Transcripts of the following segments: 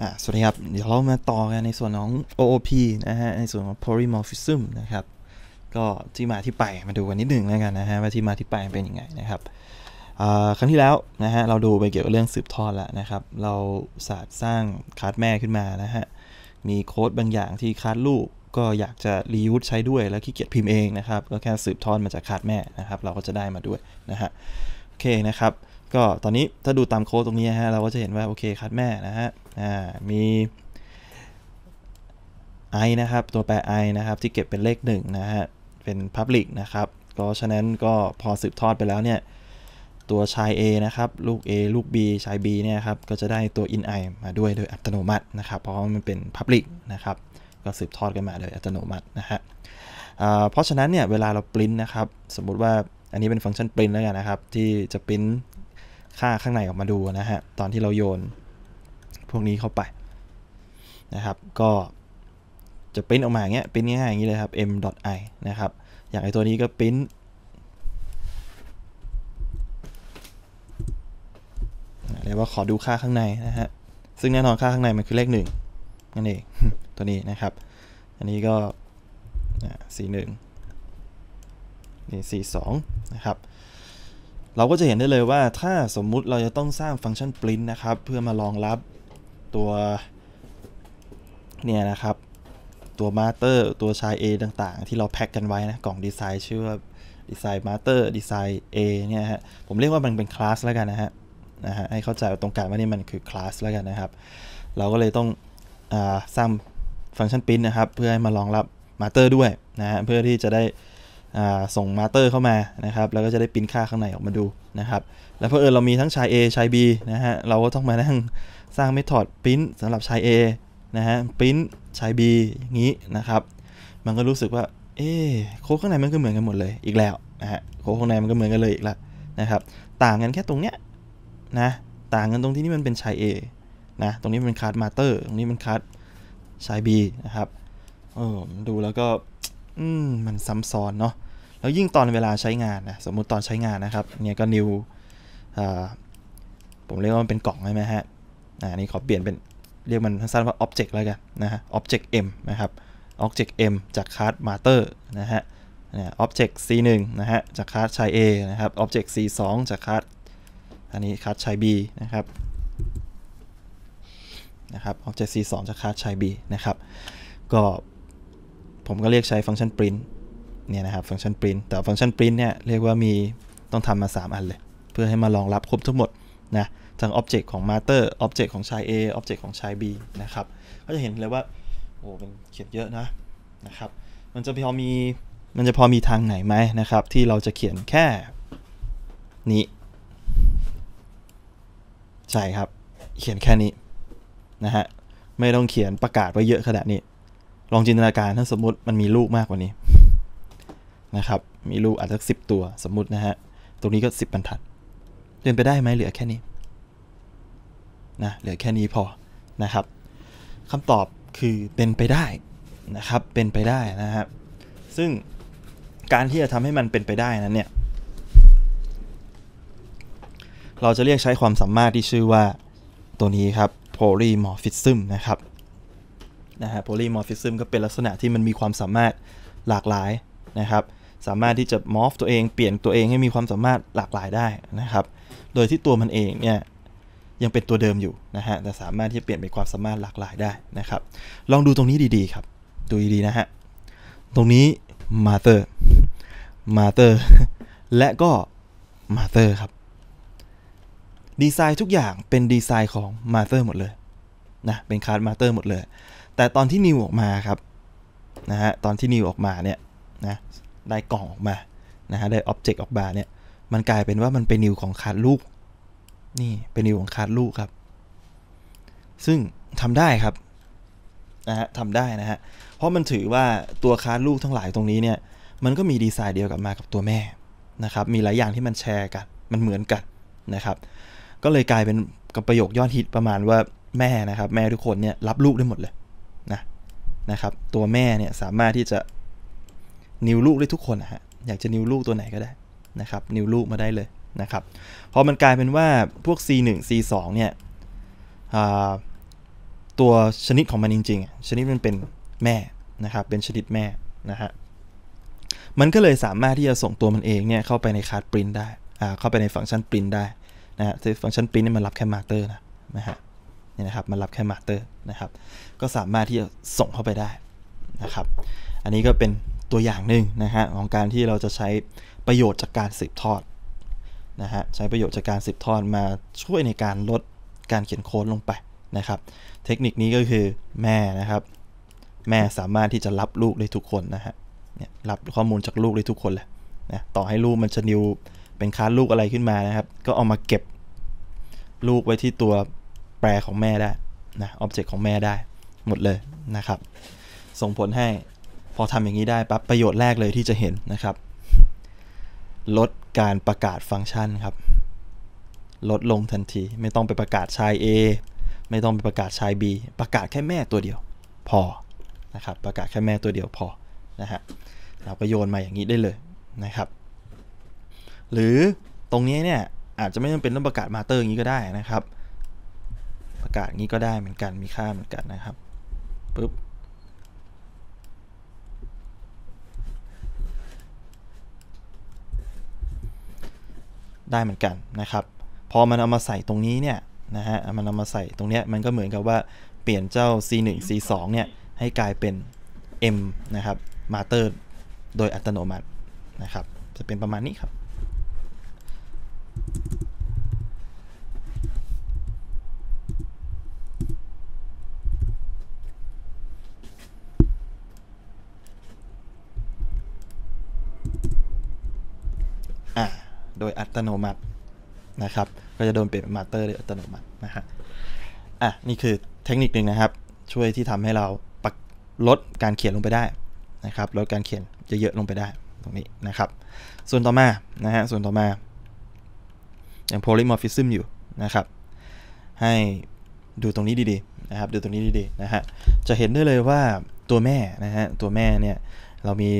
อ่าสวัสดีครับเดี๋ยวเรามาต่อกันในส่วนของ OOP นะฮะในส่วนของ polymorphism นะครับก็ที่มาที่ไปมาดูกันนิดหนึ่งแล้วกันนะฮะว่าที่มาที่ไปเป็นยังไงนะครับครั้งที่แล้วนะฮะเราดูไปเกี่ยวกับเรื่องสืบทอดแล้วนะครับ เราศาสตร์สร้างคาร์ดแม่ขึ้นมานะฮะมีโค้ดบางอย่างที่คาร์ดลูกก็อยากจะรียูสใช้ด้วยแล้วขี้เกียจพิมพ์เองนะครับก็แค่สืบทอดมาจากคาร์ดแม่นะครับ เราก็จะได้มาด้วยนะฮะโอเคนะครับก็ตอนนี้ถ้าดูตามโค้ดตรงนี้ฮะเราก็จะเห็นว่าโอเคคัดแม่นะฮะอ่ามีไอนะครับตัวแปรไอนะครับที่เก็บเป็นเลข1นะฮะเป็น Public นะครับก็ฉะนั้นก็พอสืบทอดไปแล้วเนี่ยตัวชาย A นะครับลูก A ลูก B ชาย B เนี่ยครับก็จะได้ตัว in i มาด้วยโดยอัตโนมัตินะครับเพราะว่ามันเป็น Public นะครับก็สืบทอดกันมาโดยอัตโนมัตินะฮะเพราะฉะนั้นเนี่ยเวลาเราปริ้นนะครับ สมมุติว่าอันนี้เป็นฟังก์ชันปริ้นแล้วกันนะครับที่จะปริ้นค่าข้างในออกมาดูนะฮะ ตอนที่เราโยน พวกนี้เข้าไปนะครับ ก็จะปริ้นออกมาอย่างเงี้ยปริ้นง่ายอย่างนี้เลยครับ m.i นะครับ อย่างไอตัวนี้ก็ปริ้นเรียกว่าขอดูค่าข้างในนะฮะซึ่งแน่นอนค่าข้างในมันคือเลขหนึ่งนั่นเองตัวนี้นะครับ อันนี้ก็สี่หนึ่งนี่สี่สองนะครับเราก็จะเห็นได้เลยว่าถ้าสมมุติเราจะต้องสร้างฟังก์ชันปริ้นนะครับเพื่อมารองรับตัวเนี่ยนะครับตัวมาสเตอร์ ตัวชาย A ต่างๆ ที่เราแพ็กกันไว้ นะกล่องดีไซน์ชื่อว่าดีไซน์มาสเตอร์ดีไซน์เเนี่ยฮะผมเรียกว่ามันเป็นคลาสแล้วกันนะฮะนะฮะให้เข้าใจตรงกลางว่านี่มันคือคลาสแล้วกันนะครับ เราก็เลยต้องอสร้างฟังก์ชันปริ้นนะครับเพื่อให้มารองรับมาสเตอร์ด้วยนะฮะเพื่อที่จะได้ส่งมาเตอร์เข้ามานะครับแล้วก็จะได้ปิ้นค่าข้างในออกมาดู นะครับแล้วเพอเออเรามีทั้งชาย A ชาย B นะฮะเราก็ต้องมานั่งสร้างเมธอดปิ้นสำหรับชาย A นะฮะปิ้นชาย B อย่างนี้นะครับ มันก็รู้สึกว่า เออโค้ดข้างในมันก็เหมือนกันหมดเลยอีกแล้ว นะฮะโค้ดข้างในมันก็เหมือนกันเลยอีกแล้วนะครับต่างกันแค่ตรงเนี้ยนะต่างกันตรงที่นี่มันเป็นชาย A นะตรงนี้เป็นคาร์ดมาเตอร์ตรงนี้มันคาร์ดชาย B นะครับเออดูแล้วก็อืมมันซ้ำซ้อนเนาะแล้วยิ่งตอนเวลาใช้งานนะ สมมุติตอนใช้งานนะครับเนี่ยก็นิวผมเรียกว่ามันเป็นกล่องใช่ไหมฮะอันนี้ขอเปลี่ยนเป็นเรียกมันสั้นว่าออ็บเจกต์แล้วกันนะฮะออ็บเจกต์ M นะครับออ็บเจกต์ M จากคาร์ดมาเตอร์นะฮะออนี็บเจกต์ C 1นะฮะจากคาร์ดชาย A นะครับออ็ o b j e c ส C 2จากคาร์ดอันนี้คาร์ดชาย B นะครับนะครับออ็ o b j e c ส C 2จากคาร์ดชาย B นะครับ ก็ผมก็เรียกใช้ฟังก์ชัน print เนี่ยนะครับ ฟังก์ชัน print แต่ฟังก์ชัน print เนี่ยเรียกว่ามีต้องทำมา 3 อันเลย เพื่อให้มารองรับครบทั้งหมดนะทั้ง object ของ matter object ของชาย A object ของชาย B นะครับก็จะเห็นเลยว่าโอ้เป็นเขียนเยอะนะนะครับมันจะพอมีมันจะพอมีทางไหนไหมนะครับที่เราจะเขียนแค่นี้ ใช่ครับ เขียนแค่นี้นะฮะไม่ต้องเขียนประกาศไว้เยอะขนาดนี้ลองจินตนาการถ้าสมมติมันมีลูกมากกว่านี้นะครับ มีลูกอาจจะสิบตัวสมมตินะฮะตรงนี้ก็สิบบรรทัดเป็นไปได้ไหมเหลือแค่นี้นะเหลือแค่นี้พอนะครับคำตอบคือเป็นไปได้นะครับ เป็นไปได้นะฮะซึ่งการที่จะทำให้มันเป็นไปได้นั้นเนี่ย เราจะเรียกใช้ความสามารถที่ชื่อว่าตัวนี้ครับ polymorphism นะครับนะฮะโพลีมอร์ฟิซึมก็เป็นลักษณะที่มันมีความสามารถหลากหลายนะครับ สามารถที่จะมอฟตัวเอง เปลี่ยนตัวเองให้มีความสามารถหลากหลายได้นะครับ โดยที่ตัวมันเองเนี่ยยังเป็นตัวเดิมอยู่นะฮะแต่สามารถที่จะเปลี่ยนเป็นความสามารถหลากหลายได้นะครับ ลองดูตรงนี้ดีๆครับดูดีๆนะฮะตรงนี้มาเตอร์มาเตอร์และก็มาเตอร์ครับดีไซน์ทุกอย่างเป็นดีไซน์ของมาเตอร์หมดเลยนะเป็นคาร์ดมาเตอร์หมดเลยแต่ตอนที่นิวออกมาครับนะฮะตอนที่นิวออกมาเนี่ยนะได้กล่องออกมานะฮะได้อ็อบเจกต์ออกมาเนี่ยมันกลายเป็นว่ามันเป็นนิวของคาร์ดลูกนี่เป็นนิวของคาร์ดลูกครับซึ่งทำได้ครับนะฮะทำได้นะฮะเพราะมันถือว่าตัวคาร์ดลูกทั้งหลายตรงนี้เนี่ยมันก็มีดีไซน์เดียวกับมากับตัวแม่นะครับมีหลายอย่างที่มันแชร์กัน มันเหมือนกันนะครับก็เลยกลายเป็นกับประโยคยอดฮิตประมาณว่าแม่นะครับแม่ทุกคนเนี่ยรับลูกได้หมดเลยนะครับตัวแม่เนี่ยสามารถที่จะนิวลูกได้ ทุกคนนะฮะอยากจะนิวลูกตัวไหนก็ได้นะครับนิวลูกมาได้เลยนะครับพอมันกลายเป็นว่าพวก C1 C2 เนี่ยตัวชนิดของมันจริงๆชนิดมันเป็นแม่นะครับเป็นชนิดแม่นะฮะมันก็เลยสามารถที่จะส่งตัวมันเองเนี่ยเข้าไปในคาร์ดปรินได้เข้าไปในฟังก์ชันปรินได้นะฮะฟังก์ชันปรินเนี่ยมันรับแค่มาเตอร์นะนะฮะนี่นะครับมันรับแค่มาเตอร์นะครับก็สามารถที่จะส่งเข้าไปได้นะครับ อันนี้ก็เป็นตัวอย่างหนึ่งนะฮะ ของการที่เราจะใช้ประโยชน์จากการสืบทอดนะฮะ ใช้ประโยชน์จากการสืบทอดมาช่วยในการลดการเขียนโค้ดลงไปนะครับ เทคนิคนี้ก็คือแม่นะครับ แม่สามารถที่จะรับลูกได้ทุกคนนะฮะเนี่ยรับข้อมูลจากลูกได้ทุกคนเลยนะต่อให้ลูกมันจะนิว เป็นคลาสลูกอะไรขึ้นมานะครับ ก็เอามาเก็บลูกไว้ที่ตัวแปรของแม่ได้นะอ็อบเจกต์ของแม่ได้หมดเลยนะครับ ส่งผลให้พอทำอย่างนี้ได้ปั๊บประโยชน์แรกเลยที่จะเห็นนะครับ ลดการประกาศฟังก์ชันครับ ลดลงทันที ไม่ต้องไปประกาศชาย A ไม่ต้องไปประกาศชาย B ประกาศแค่แม่ตัวเดียวพอนะครับประกาศแค่แม่ตัวเดียวพอนะฮะเราก็โยนมาอย่างนี้ได้เลยนะครับ หรือตรงนี้เนี่ยอาจจะไม่จำเป็นต้องประกาศมาเตอร์อย่างนี้ก็ได้นะครับ ประกาศงี้ก็ได้เหมือนกันมีค่าเหมือนกันนะครับปุ๊บ ได้เหมือนกันนะครับ พอมันเอามาใส่ตรงนี้เนี่ยนะฮะมันเอามาใส่ตรงเนี้ยมันก็เหมือนกับว่าเปลี่ยนเจ้า c1 c2 เนี่ย ให้กลายเป็น m นะครับมาเตอร์โดยอัตโนมัตินะครับ จะเป็นประมาณนี้ครับอ่าโดยอัตโนมัตินะครับ ก็จะโดนเปลี่ยนเป็นมาเตอร์โดยอัตโนมัตินะฮะอ่ะนี่คือเทคนิคหนึ่งนะครับ ช่วยที่ทำให้เราลดการเขียนลงไปได้นะครับลดการเขียนจะเยอะลงไปได้ตรงนี้นะครับ ส่วนต่อมานะฮะส่วนต่อมา อย่างโพลิมอร์ฟิซึมอยู่นะครับให้ดูตรงนี้ดีๆนะครับดูตรงนี้ดีๆนะฮะจะเห็นได้เลยว่าตัวแม่นะฮะตัวแม่เนี่ยเรามี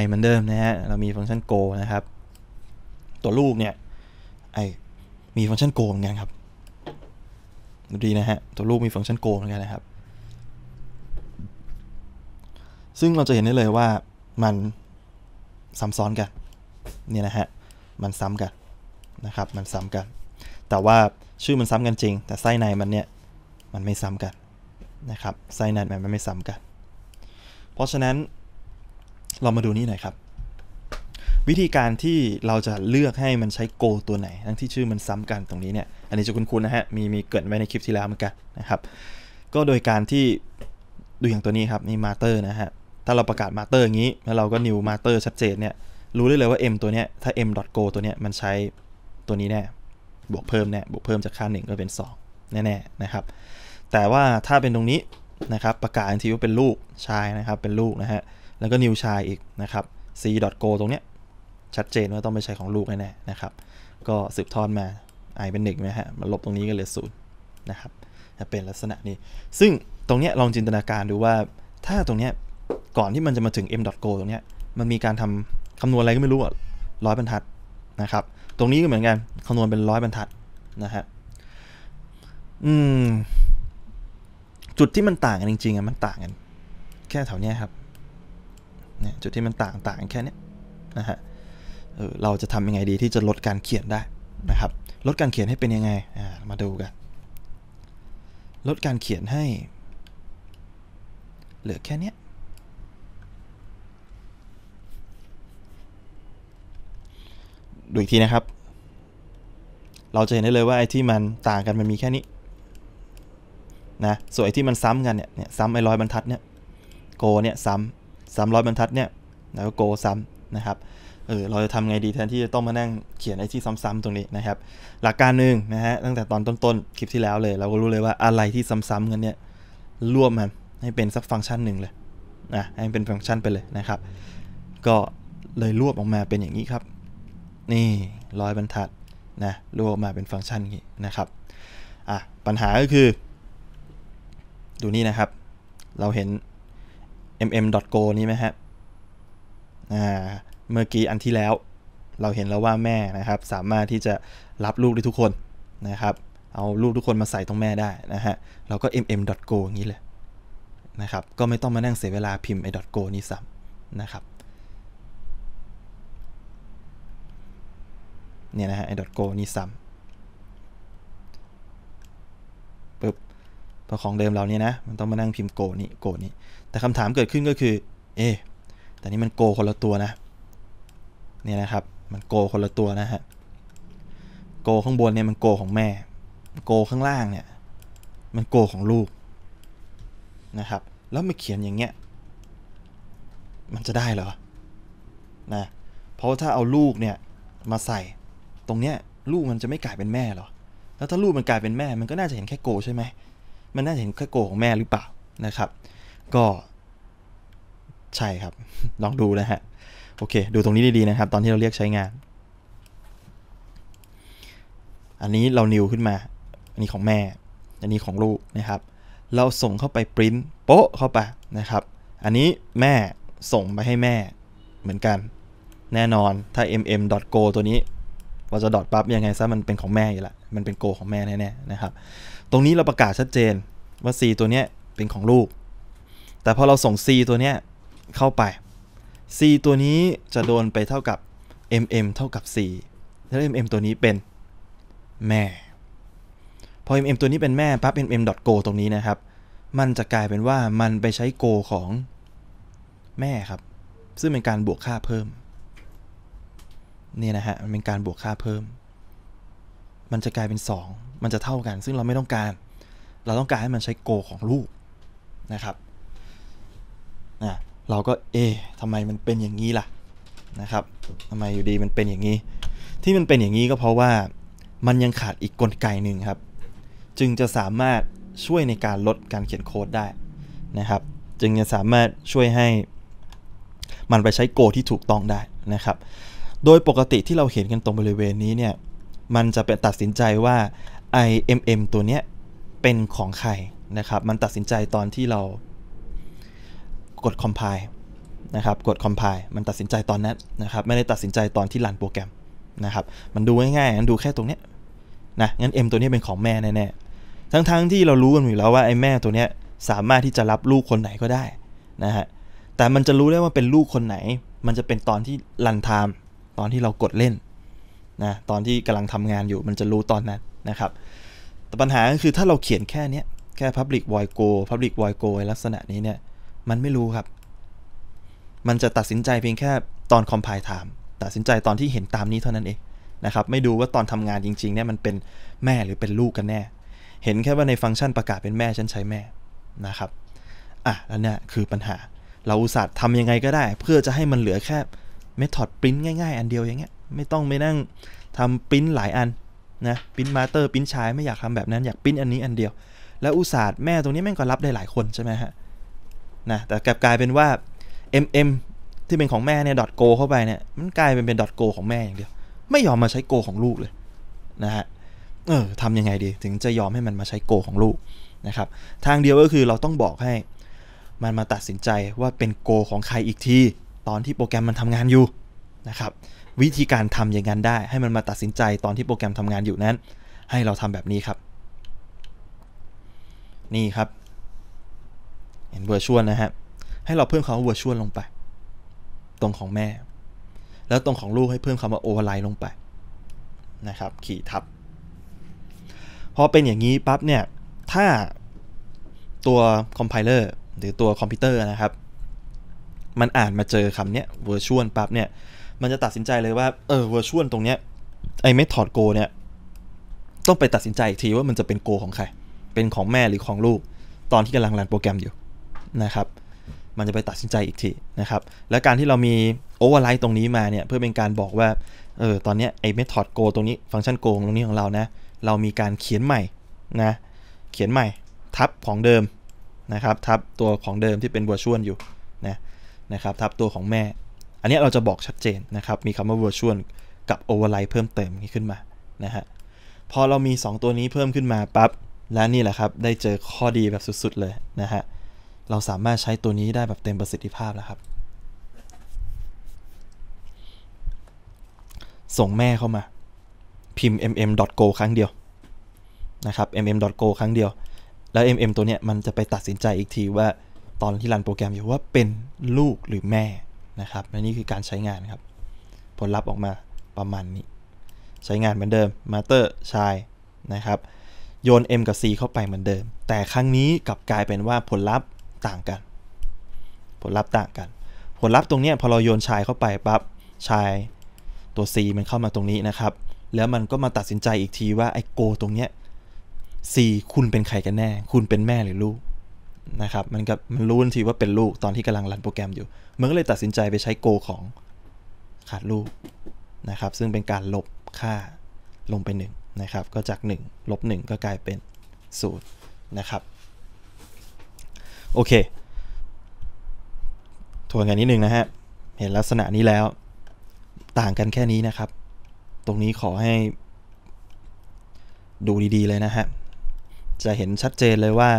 i เหมือนเดิมนะฮะเรามีฟังก์ชัน go นะครับตัวลูกเนี่ยไอมีฟังก์ชันโกงเหมือนกันครับดูดีนะฮะตัวลูกมีฟังก์ชันโกงเหมือนกันนะครับ ซึ่งเราจะเห็นได้เลยว่ามันซ้ำซ้อนกันเนี่ยนะฮะมันซ้ำกันนะครับ มันซ้ำกัน แต่ว่าชื่อมันซ้ำกันจริง แต่ไส้ในมันเนี่ยมันไม่ซ้ำกันนะครับไส้ในมันไม่ซ้ำกัน เพราะฉะนั้นเรามาดูนี่หน่อยครับวิธีการที่เราจะเลือกให้มันใช้โกตัวไหน ทั้งที่ชื่อมันซ้ำกันตรงนี้เนี่ย อันนี้จะคุ้นๆนะฮะ มีมีเกิดไว้ในคลิปที่แล้วเหมือนกันนะครับ ก็โดยการที่ดูอย่างตัวนี้ครับนี่มาเตอร์นะฮะ ถ้าเราประกาศมาเตอร์อย่างนี้ แล้วเราก็นิวมาเตอร์ชัดเจนเนี่ย รู้ได้เลยว่า m ตัวเนี้ย ถ้า m.go ตัวเนี้ยมันใช้ตัวนี้แน่ บวกเพิ่มแน่บวกเพิ่มจากค่า1ก็เป็น2แน่ๆนะครับ แต่ว่าถ้าเป็นตรงนี้นะครับ ประกาศทีว่าเป็นลูกชายนะครับ เป็นลูกนะฮะ แล้วก็นิวชายอีกนะครับ c.go ตรงเนี้ยชัดเจนว่าต้องไม่ใช่ของลูกแน่ๆนะครับ ก็สืบทอดมาไอเป็นหนึ่งหมฮะมาลบตรงนี้ก็เหลือศูนย์นะครับจะเป็นลักษณะนี้ ซึ่งตรงเนี้ยลองจินตนาการดูว่าถ้าตรงเนี้ยก่อนที่มันจะมาถึง m.go ตรงเนี้ย มันมีการทำคำนวณอะไรก็ไม่รู้อ่ะร้อยบรรทัดนะครับ ตรงนี้ก็เหมือนกันคำนวณเป็นร้อยบรรทัดนะฮะอืมจุดที่มันต่างกันจริงๆอ่ะมันต่างกัน แค่แถวเนี้ยครับเนี่ยจุดที่มันต่างต่างแค่นี้นะฮะเออเราจะทำยังไงดีที่จะลดการเขียนได้นะครับ ลดการเขียนให้เป็นยังไงามาดูกันลดการเขียนให้ เหลือแค่นี้ดูอีกทีนะครับ เราจะเห็นได้เลยว่าไอ้ที่มันต่างกันมันมีแค่นี้นะส่วนไอ้ที่มันซ้ำกันเนี่ยเนี่ยซ้ำไอ้ร้อยบรรทัดเนี่ยโกเนี่ยซ้ำซ้ำร้อยบรรทัดเนี่ยแล้วก็โกซ้ำนะครับเออเราจะทำไงดีแทนที่จะต้องมานั่ง เขียนไอ้ที่ซ้ำๆตรงนี้นะครับ หลักการหนึ่งนะฮะตั้งแต่ตอนต้นๆคลิปที่แล้วเลย เราก็รู้เลยว่าอะไรที่ซ้ำๆกันเนี่ยรวบมันให้เป็นสักฟังก์ชันหนึ่งเลยนะให้เป็นฟังก์ชันไปเลยนะครับ ก็เลยรวบออกมาเป็นอย่างนี้ครับ นี่ร้อยบรรทัดนะรวบมาเป็นฟังก์ชันนี้นะครับอ่ะปัญหาก็คือ ดูนี่นะครับ เราเห็น mm.go นี้ไหมฮะอ่าเมื่อกี้อันที่แล้วเราเห็นแล้วว่าแม่นะครับ สามารถที่จะรับลูกได้ทุกคนนะครับ เอาลูกทุกคนมาใส่ตรงแม่ได้ นะฮะ เราก็ mm.go อย่างนี้เลยนะครับ ก็ไม่ต้องมานั่งเสียเวลาพิมพ์ไอ้ .go นี่ซ้ำนะครับเนี่ยนะฮะไอ้ .go นี่ซ้ำปึ๊บพอของเดิมเราเนี่ยนะมันต้องมานั่งพิมพ์ go นี่ go นี่ แต่คำถามเกิดขึ้นก็คือ เอ๊แต่นี่มัน go คนละตัวนะเนี่ยนะครับมันโกคนละตัวนะฮะโกข้างบนเนี่ยมันโกของแม่ โกข้างล่างเนี่ย มันโกของลูกนะครับแล้วมาเขียนอย่างเงี้ยมันจะได้เหรอนะเพราะถ้าเอาลูกเนี่ยมาใส่ตรงเนี้ยลูกมันจะไม่กลายเป็นแม่หรอแล้วถ้าลูกมันกลายเป็นแม่มันก็น่าจะเห็นแค่โกใช่ไหมมันน่าจะเห็นแค่โกของแม่หรือเปล่านะครับ ก็ใช่ครับลองดูนะฮะโอเคดูตรงนี้ดีๆนะครับตอนที่เราเรียกใช้งาน อันนี้เรา new ขึ้นมาอันนี้ของแม่ อันนี้ของลูกนะครับ เราส่งเข้าไปปริ้นโป๊ะเข้าไปนะครับ อันนี้แม่ส่งไปให้แม่เหมือนกัน แน่นอนถ้า mm.go ตัวนี้เราจะดอ t ปั๊บยังไงซะมันเป็นของแม่อยู่ละมันเป็นโกของแม่แน่ๆนะครับ ตรงนี้เราประกาศชัดเจนว่า C ตัวเนี้ยเป็นของลูก แต่พอเราส่ง C ตัวเนี้ยเข้าไป c ตัวนี้จะโดนไปเท่ากับ mm เท่ากับ c แล้ว mm ตัวนี้เป็นแม่ พอ mm ตัวนี้เป็นแม่ ปั๊บ mm go ตรงนี้นะครับ มันจะกลายเป็นว่ามันไปใช้ go ของ แม่ครับ ซึ่งเป็นการบวกค่าเพิ่ม นี่นะฮะ มันเป็นการบวกค่าเพิ่ม มันจะกลายเป็น 2 มันจะเท่ากัน ซึ่งเราไม่ต้องการ เราต้องการให้มันใช้โกของลูกนะครับอ่ะเราก็เอ๊ะทำไมมันเป็นอย่างนี้ล่ะนะครับทำไมอยู่ดีมันเป็นอย่างนี้ ที่มันเป็นอย่างนี้ก็เพราะว่ามันยังขาดอีกกลไกหนึ่งครับ จึงจะสามารถช่วยในการลดการเขียนโค้ดได้นะครับ จึงจะสามารถช่วยให้มันไปใช้โกที่ถูกต้องได้นะครับ โดยปกติที่เราเห็นกันตรงบริเวณนี้เนี่ย มันจะเป็นตัดสินใจว่า IMM ตัวเนี้ยเป็นของใครนะครับ มันตัดสินใจตอนที่เรากด compile นะครับ กด compile มันตัดสินใจตอนนั้น นะครับ ไม่ได้ตัดสินใจตอนที่รันโปรแกรม นะครับ มันดูง่ายๆมันดูแค่ตรงเนี้ยนะ งั้น M ตัวนี้เป็นของแม่แน่ๆทั้งๆทที่เรารู้กันอยู่แล้วว่าไอ้แม่ตัวเนี้ยสามารถที่จะรับลูกคนไหนก็ได้นะฮะ แต่มันจะรู้ได้ว่าเป็นลูกคนไหน มันจะเป็นตอนที่รันไทม์ ตอนที่เรากดเล่นนะ ตอนที่กำลังทำงานอยู่ มันจะรู้ตอนนั้นนะครับ แต่ปัญหาก็คือถ้าเราเขียนแค่นี้แค่ public void go public void go ลักษณะนี้เนี่ยมันไม่รู้ครับ มันจะตัดสินใจเพียงแค่ตอนคอมไพล์ไทม์ตัดสินใจตอนที่เห็นตามนี้เท่านั้นเองนะครับ ไม่ดูว่าตอนทำงานจริงๆเนี่ยมันเป็นแม่หรือเป็นลูกกันแน่ เห็นแค่ว่าในฟังก์ชันประกาศเป็นแม่ ฉันใช้แม่นะครับ อ่ะแล้วเนี่ยคือปัญหา เราอุตส่าห์ทำยังไงก็ได้ เพื่อจะให้มันเหลือแค่เมธอดปริ้นง่ายๆอันเดียวอย่างเงี้ย ไม่ต้องไปนั่งทำปริ้นหลายอันนะปริ้นมาเตอร์ปริ้นชายไม่อยากทำแบบนั้นอยากปริ้นอันนี้อันเดียว แล้วอุตส่าห์แม่ตรงนี้แม่งก็รับได้หลายคนใช่ไหมฮะนะแต่กลับกลายเป็นว่า MM ที่เป็นของแม่เนี่ย .go เข้าไปเนี่ยมันกลายเป็นเป็น .go ของแม่อย่างเดียว ไม่ยอมมาใช้ go ของลูกเลยนะฮะเออทำยังไงดีถึงจะยอมให้มันมาใช้ go ของลูกนะครับ ทางเดียวก็คือเราต้องบอกให้มันมาตัดสินใจว่าเป็น go ของใครอีกทีตอนที่โปรแกรมมันทำงานอยู่นะครับวิธีการทำอย่างนั้นได้ให้มันมาตัดสินใจตอนที่โปรแกรมทำงานอยู่นั้น ให้เราทำแบบนี้ครับ นี่ครับห็นวอร์ชวลนะฮะ ให้เราเพิ่มคำว่าเวอร์ชวลลงไป ตรงของแม่ แล้วตรงของลูกให้เพิ่มคำว่าโอเวอร์ไลน์ลงไปนะครับ ขีดทับพอเป็นอย่างนี้ ปั๊บเนี่ย ถ้าตัวคอมไพเลอร์หรือตัวคอมพิวเตอร์นะครับ มันอ่านมาเจอคำเนี้ยเวอร์ชวลปั๊บเนี่ย มันจะตัดสินใจเลยว่า เออเวอร์ชวลตรงเนี้ยไอ้เม t อดโกเนี่ย ต้องไปตัดสินใจอีกทีว่ามันจะเป็นโกของใครเป็นของแม่หรือของลูกตอนที่กำลังรันโปรแกรมอยู่นะครับ มันจะไปตัดสินใจอีกทีนะครับ และการที่เรามีโอเวอร์ไลท์ตรงนี้มาเนี่ยเพื่อเป็นการบอกว่า เออ ตอนนี้ไอ้เมธอดโกตรงนี้ ฟังก์ชันโกงตรงนี้ของเรานะเรามีการเขียนใหม่นะ เขียนใหม่ ทับของเดิมนะครับ ทับตัวของเดิมที่เป็นวัวชวลอยู่นะ นะครับ ทับตัวของแม่ อันนี้เราจะบอกชัดเจนนะครับ มีคำว่าวัวชวลกับโอเวอร์ไลท์เพิ่มเติมนี้ขึ้นมา นะฮะ พอเรามี 2 ตัวนี้เพิ่มขึ้นมาปับ๊บ และนี่แหละครับ ได้เจอข้อดีแบบสุดๆเลยนะฮะเราสามารถใช้ตัวนี้ได้แบบเต็มประสิทธิภาพแล้วครับ ส่งแม่เข้ามาพิมพ์ mm.go ครั้งเดียว นะครับ mm.go ครั้งเดียว แล้ว mm ตัวเนี้ยมันจะไปตัดสินใจอีกทีว่าตอนที่รันโปรแกรมอยู่ว่าเป็นลูกหรือแม่นะครับ และนี่คือการใช้งานครับ ผลลัพธ์ออกมาประมาณนี้ ใช้งานเหมือนเดิมมาเตอร์ชายนะครับ โยน M กับ C เข้าไปเหมือนเดิม แต่ครั้งนี้กลับกลายเป็นว่าผลลัพธ์ต่างกัน ผลลัพธ์ต่างกัน ผลลัพธ์ตรงนี้พอเราโยนชายเข้าไปปั๊บชายตัว C มันเข้ามาตรงนี้นะครับ แล้วมันก็มาตัดสินใจอีกทีว่าไอ้โกตรงเนี้ย C คุณเป็นใครกันแน่ คุณเป็นแม่หรือลูก นะครับ มันก็มันรู้ทันทีว่าเป็นลูกตอนที่กำลังรันโปรแกรมอยู่ มันก็เลยตัดสินใจไปใช้โก ของขาดลูก นะครับ ซึ่งเป็นการลบค่าลงไป 1 นะครับ ก็จาก1ลบ1ก็กลายเป็น0นะครับโอเคทวนกันนิดนึงนะฮะ เห็นลักษณะนี้แล้ว ต่างกันแค่นี้นะครับ ตรงนี้ขอให้ดูดีๆ เลยนะ ฮะ จะเห็นชัดเจนเลยว่า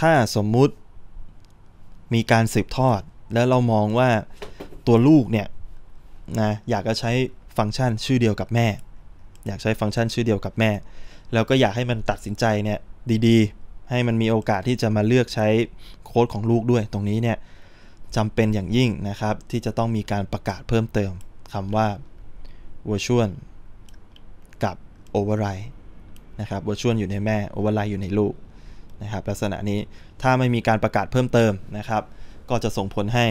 ถ้าสมมุติมีการสืบทอด แล้วเรามองว่าตัวลูก เนี่ยนะอยากจะใช้ฟังก์ชันชื่อเดียวกับแม่ อยากใช้ฟังก์ชันชื่อเดียวกับแม่ แล้วก็อยากให้มันตัดสินใจเนี่ยดีๆให้มันมีโอกาสที่จะมาเลือกใช้โค้ดของลูกด้วย ตรงนี้เนี่ยจำเป็นอย่างยิ่งนะครับ ที่จะต้องมีการประกาศเพิ่มเติมคำว่า virtual กับ override นะครับ virtual อยู่ในแม่ override อยู่ในลูกนะครับลักษณะนี้ถ้าไม่มีการประกาศเพิ่มเติมนะครับ ก็จะส่งผลให้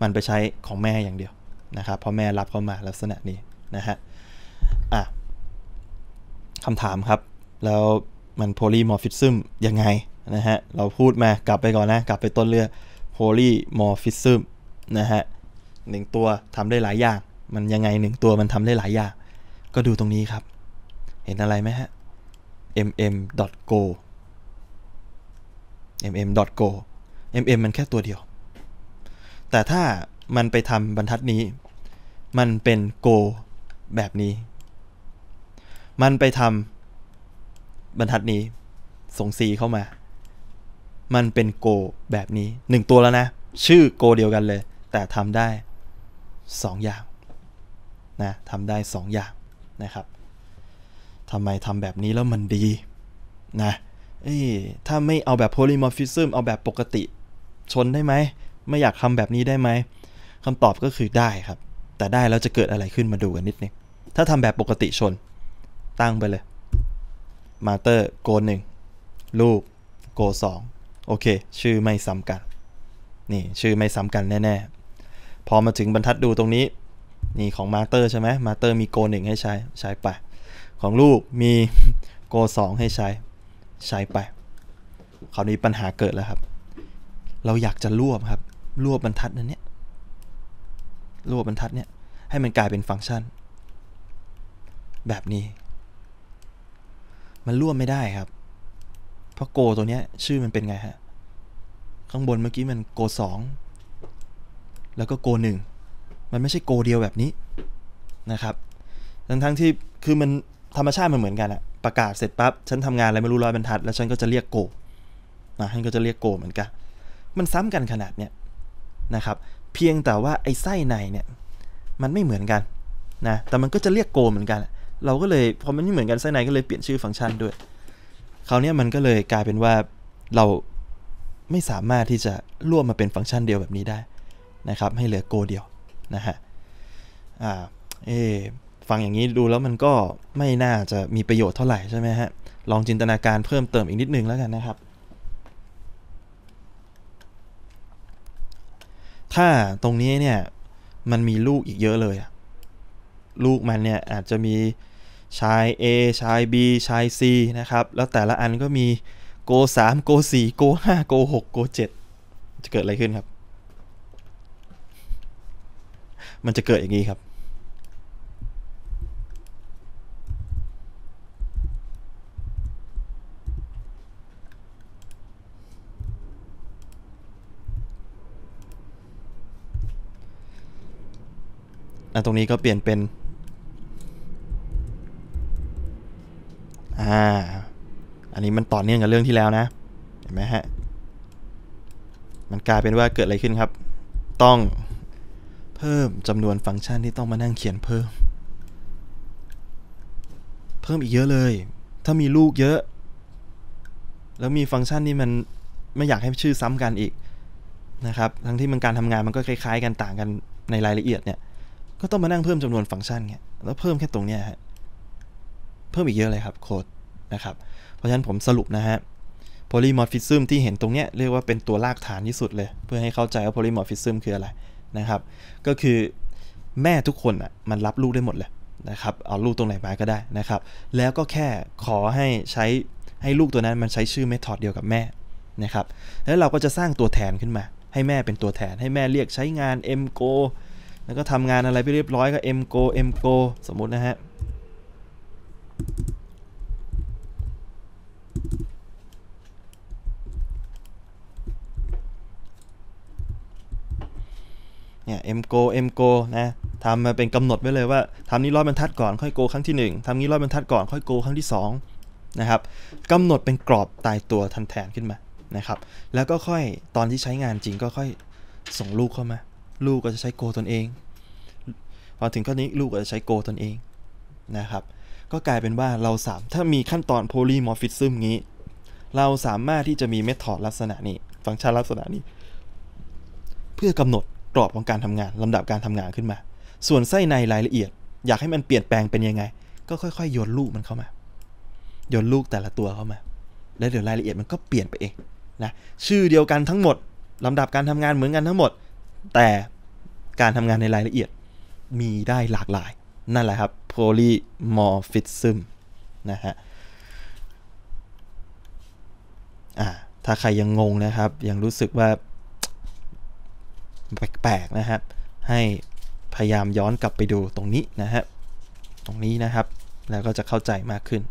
มันไปใช้ของแม่อย่างเดียวนะครับเพราะแม่รับเข้ามาลักษณะนี้นะฮะอ่ะคำถามครับแล้วมันโพลีมอร์ฟิซึมยังไง นะฮะ เราพูดมากลับไปก่อนนะ กลับไปต้นเรือโพลีมอร์ฟิซึมนะฮะหนึ่งตัวทำได้หลายอย่าง มันยังไงหนึ่งตัวมันทำได้หลายอย่าง ก็ดูตรงนี้ครับ เห็นอะไรไหมฮะ mm.go mm.go mm มันแค่ตัวเดียว แต่ถ้ามันไปทำบรรทัดนี้ มันเป็น go แบบนี้ มันไปทำบรรทัดนี้ส่งซีเข้ามา มันเป็นโกแบบนี้หนึ่งตัวแล้วนะ ชื่อโกเดียวกันเลย แต่ทำได้สองอย่าง นะทำได้สองอย่างนะครับทำไมทำแบบนี้แล้วมันดีนะถ้าไม่เอาแบบโพลิมอร์ฟิซึมเอาแบบปกติชนได้ไหมไม่อยากทำแบบนี้ได้ไหมคำตอบก็คือได้ครับ แต่ได้แล้วจะเกิดอะไรขึ้นมาดูกันนิดนึงถ้าทำแบบปกติชนตั้งไปเลยมาเตอร์โกหนึ่งลูกโกสองโอเค ชื่อไม่ซ้ำกันนี่ชื่อไม่ซ้ำกันแน่ ๆ พอมาถึงบรรทัดดูตรงนี้นี่ของมาเตอร์ใช่ไหมมาเตอร์มีโกหนึ่งให้ใช้ใช้ไป ของลูกมีโกสองให้ใช้ ใช้ไปคราวนี้ปัญหาเกิดแล้วครับ เราอยากจะรวบครับรวบบรรทัดนั้นเนี่ยรวบบรรทัดเนี่ยให้มันกลายเป็นฟังก์ชัน แบบนี้มันร่วม ไม่ได้ครับ เพราะโก ตัวเนี้ย ชื่อมันเป็นไงฮะ ข้างบนเมื่อกี้มันโกสอง แล้วก็โกหนึ่ง มันไม่ใช่โกเดียวแบบนี้นะครับ ทั้งทั้งที่คือมันธรรมชาติมันเหมือนกันอะประกาศเสร็จปั๊บฉันทำงานอะไรไม่รู้ร้อยบรรทัด แล้วฉันก็จะเรียกโกนะฉันก็จะเรียกโก เหมือนกัน มันซ้ำกันขนาดเนี้ยนะครับ เพียงแต่ว่าไอ้ไส้ในเนี่ยมันไม่เหมือนกันนะ แต่มันก็จะเรียกโกเหมือนกันเราก็เลย พอมันไม่เหมือนกันไส้ในก็เลยเปลี่ยนชื่อฟังก์ชันด้วยคราวนี้มันก็เลยกลายเป็นว่าเราไม่สามารถที่จะรวบมาเป็นฟังก์ชันเดียวแบบนี้ได้นะครับ ให้เหลือโกเดียวนะฮะอ่าเอฟังอย่างนี้ดูแล้วมันก็ไม่น่าจะมีประโยชน์เท่าไหร่ใช่ไหมฮะลองจินตนาการเพิ่มเติมอีกนิดนึงแล้วกันนะครับ ถ้าตรงนี้เนี่ยมันมีลูกอีกเยอะเลยลูกมันเนี่ยอาจจะมีชาย A ชาย B ชาย C นะครับ แล้วแต่ละอันก็มีโก3โก4โก5โก6โก7จะเกิดอะไรขึ้นครับ มันจะเกิดอย่างนี้ ครับตรงนี้ก็เปลี่ยนเป็นอาอันนี้มันต่อเนื่องกับเรื่องที่แล้วนะเห็นไหมฮะ มันกลายเป็นว่าเกิดอะไรขึ้นครับ ต้องเพิ่มจำนวนฟังก์ชันที่ต้องมานั่งเขียนเพิ่ม เพิ่มอีกเยอะเลย ถ้ามีลูกเยอะ แล้วมีฟังก์ชันที่มัน ไม่อยากให้ชื่อซ้ำกันอีกนะครับทั้งที่มันการทำงานมันก็คล้ายๆกันต่างกันในรายละเอียดเนี่ยก็ต้องมานั่งเพิ่มจำนวนฟังก์ชันเนี่ยแล้วเพิ่มแค่ตรงเนี้ยฮะเพิ่มอีกเยอะเลยครับโค้ดนะครับเพราะฉะนั้นผมสรุปนะฮะโพลิมอร์ฟิซึมที่เห็นตรงเนี้ยเรียกว่าเป็นตัวรากฐานที่สุดเลย เพื่อให้เข้าใจว่าโพลิมอร์ฟิซึมคืออะไรนะครับ ก็คือแม่ทุกคนอ่ะมันรับลูกได้หมดเลยนะครับ เอาลูกตรงไหนมาก็ได้นะครับ แล้วก็แค่ขอให้ใช้ให้ลูกตัวนั้นมันใช้ชื่อเมธอดเดียวกับแม่นะครับ แล้วเราก็จะสร้างตัวแทนขึ้นมา ให้แม่เป็นตัวแทนให้แม่เรียกใช้งาน m g o แล้วก็ทำงานอะไรไปเรียบร้อยก็ m g o m g o สมมตินะฮะเนี่ยเอ็มโกเอ็มโกนะทำมาเป็นกำหนดไว้เลยว่าทำนี้รอยบรรทัดก่อนค่อยโกครั้งที่1ทำนี้รอยบรรทัดก่อนค่อยโกครั้งที่2นะครับกำหนดเป็นกรอบตายตัวทันแทนขึ้นมานะครับแล้วก็ค่อยตอนที่ใช้งานจริงก็ค่อยส่งลูกเข้ามา ลูกก็จะใช้โกตนเองพอถึงข้อนี้ลูกก็จะใช้โกตนเองนะครับก็กลายเป็นว่าเราสามถ้ามีขั้นตอนโพลีมอร์ฟิซึมงี้เราสามารถที่จะมีเมธอดลักษณะนี้ฟังก์ชันลักษณะนี้เพื่อกำหนดกรอบของการทำงานลำดับการทำงานขึ้นมา ส่วนไส้ในรายละเอียด อยากให้มันเปลี่ยนแปลงเป็นยังไง ก็ค่อยๆโยนลูกมันเข้ามาโยนลูกแต่ละตัวเข้ามาแล้วเดี๋ยวรายละเอียดมันก็เปลี่ยนไปเองนะชื่อเดียวกันทั้งหมดลำดับการทำงานเหมือนกันทั้งหมด แต่การทำงานในรายละเอียดมีได้หลากหลายนั่นแหละครับ polymorphism นะฮะอ่าถ้าใครยังงงนะครับยังรู้สึกว่าแปลกๆนะครับให้พยายามย้อนกลับไปดูตรงนี้นะฮะตรงนี้นะครับ แล้วก็จะเข้าใจมากขึ้น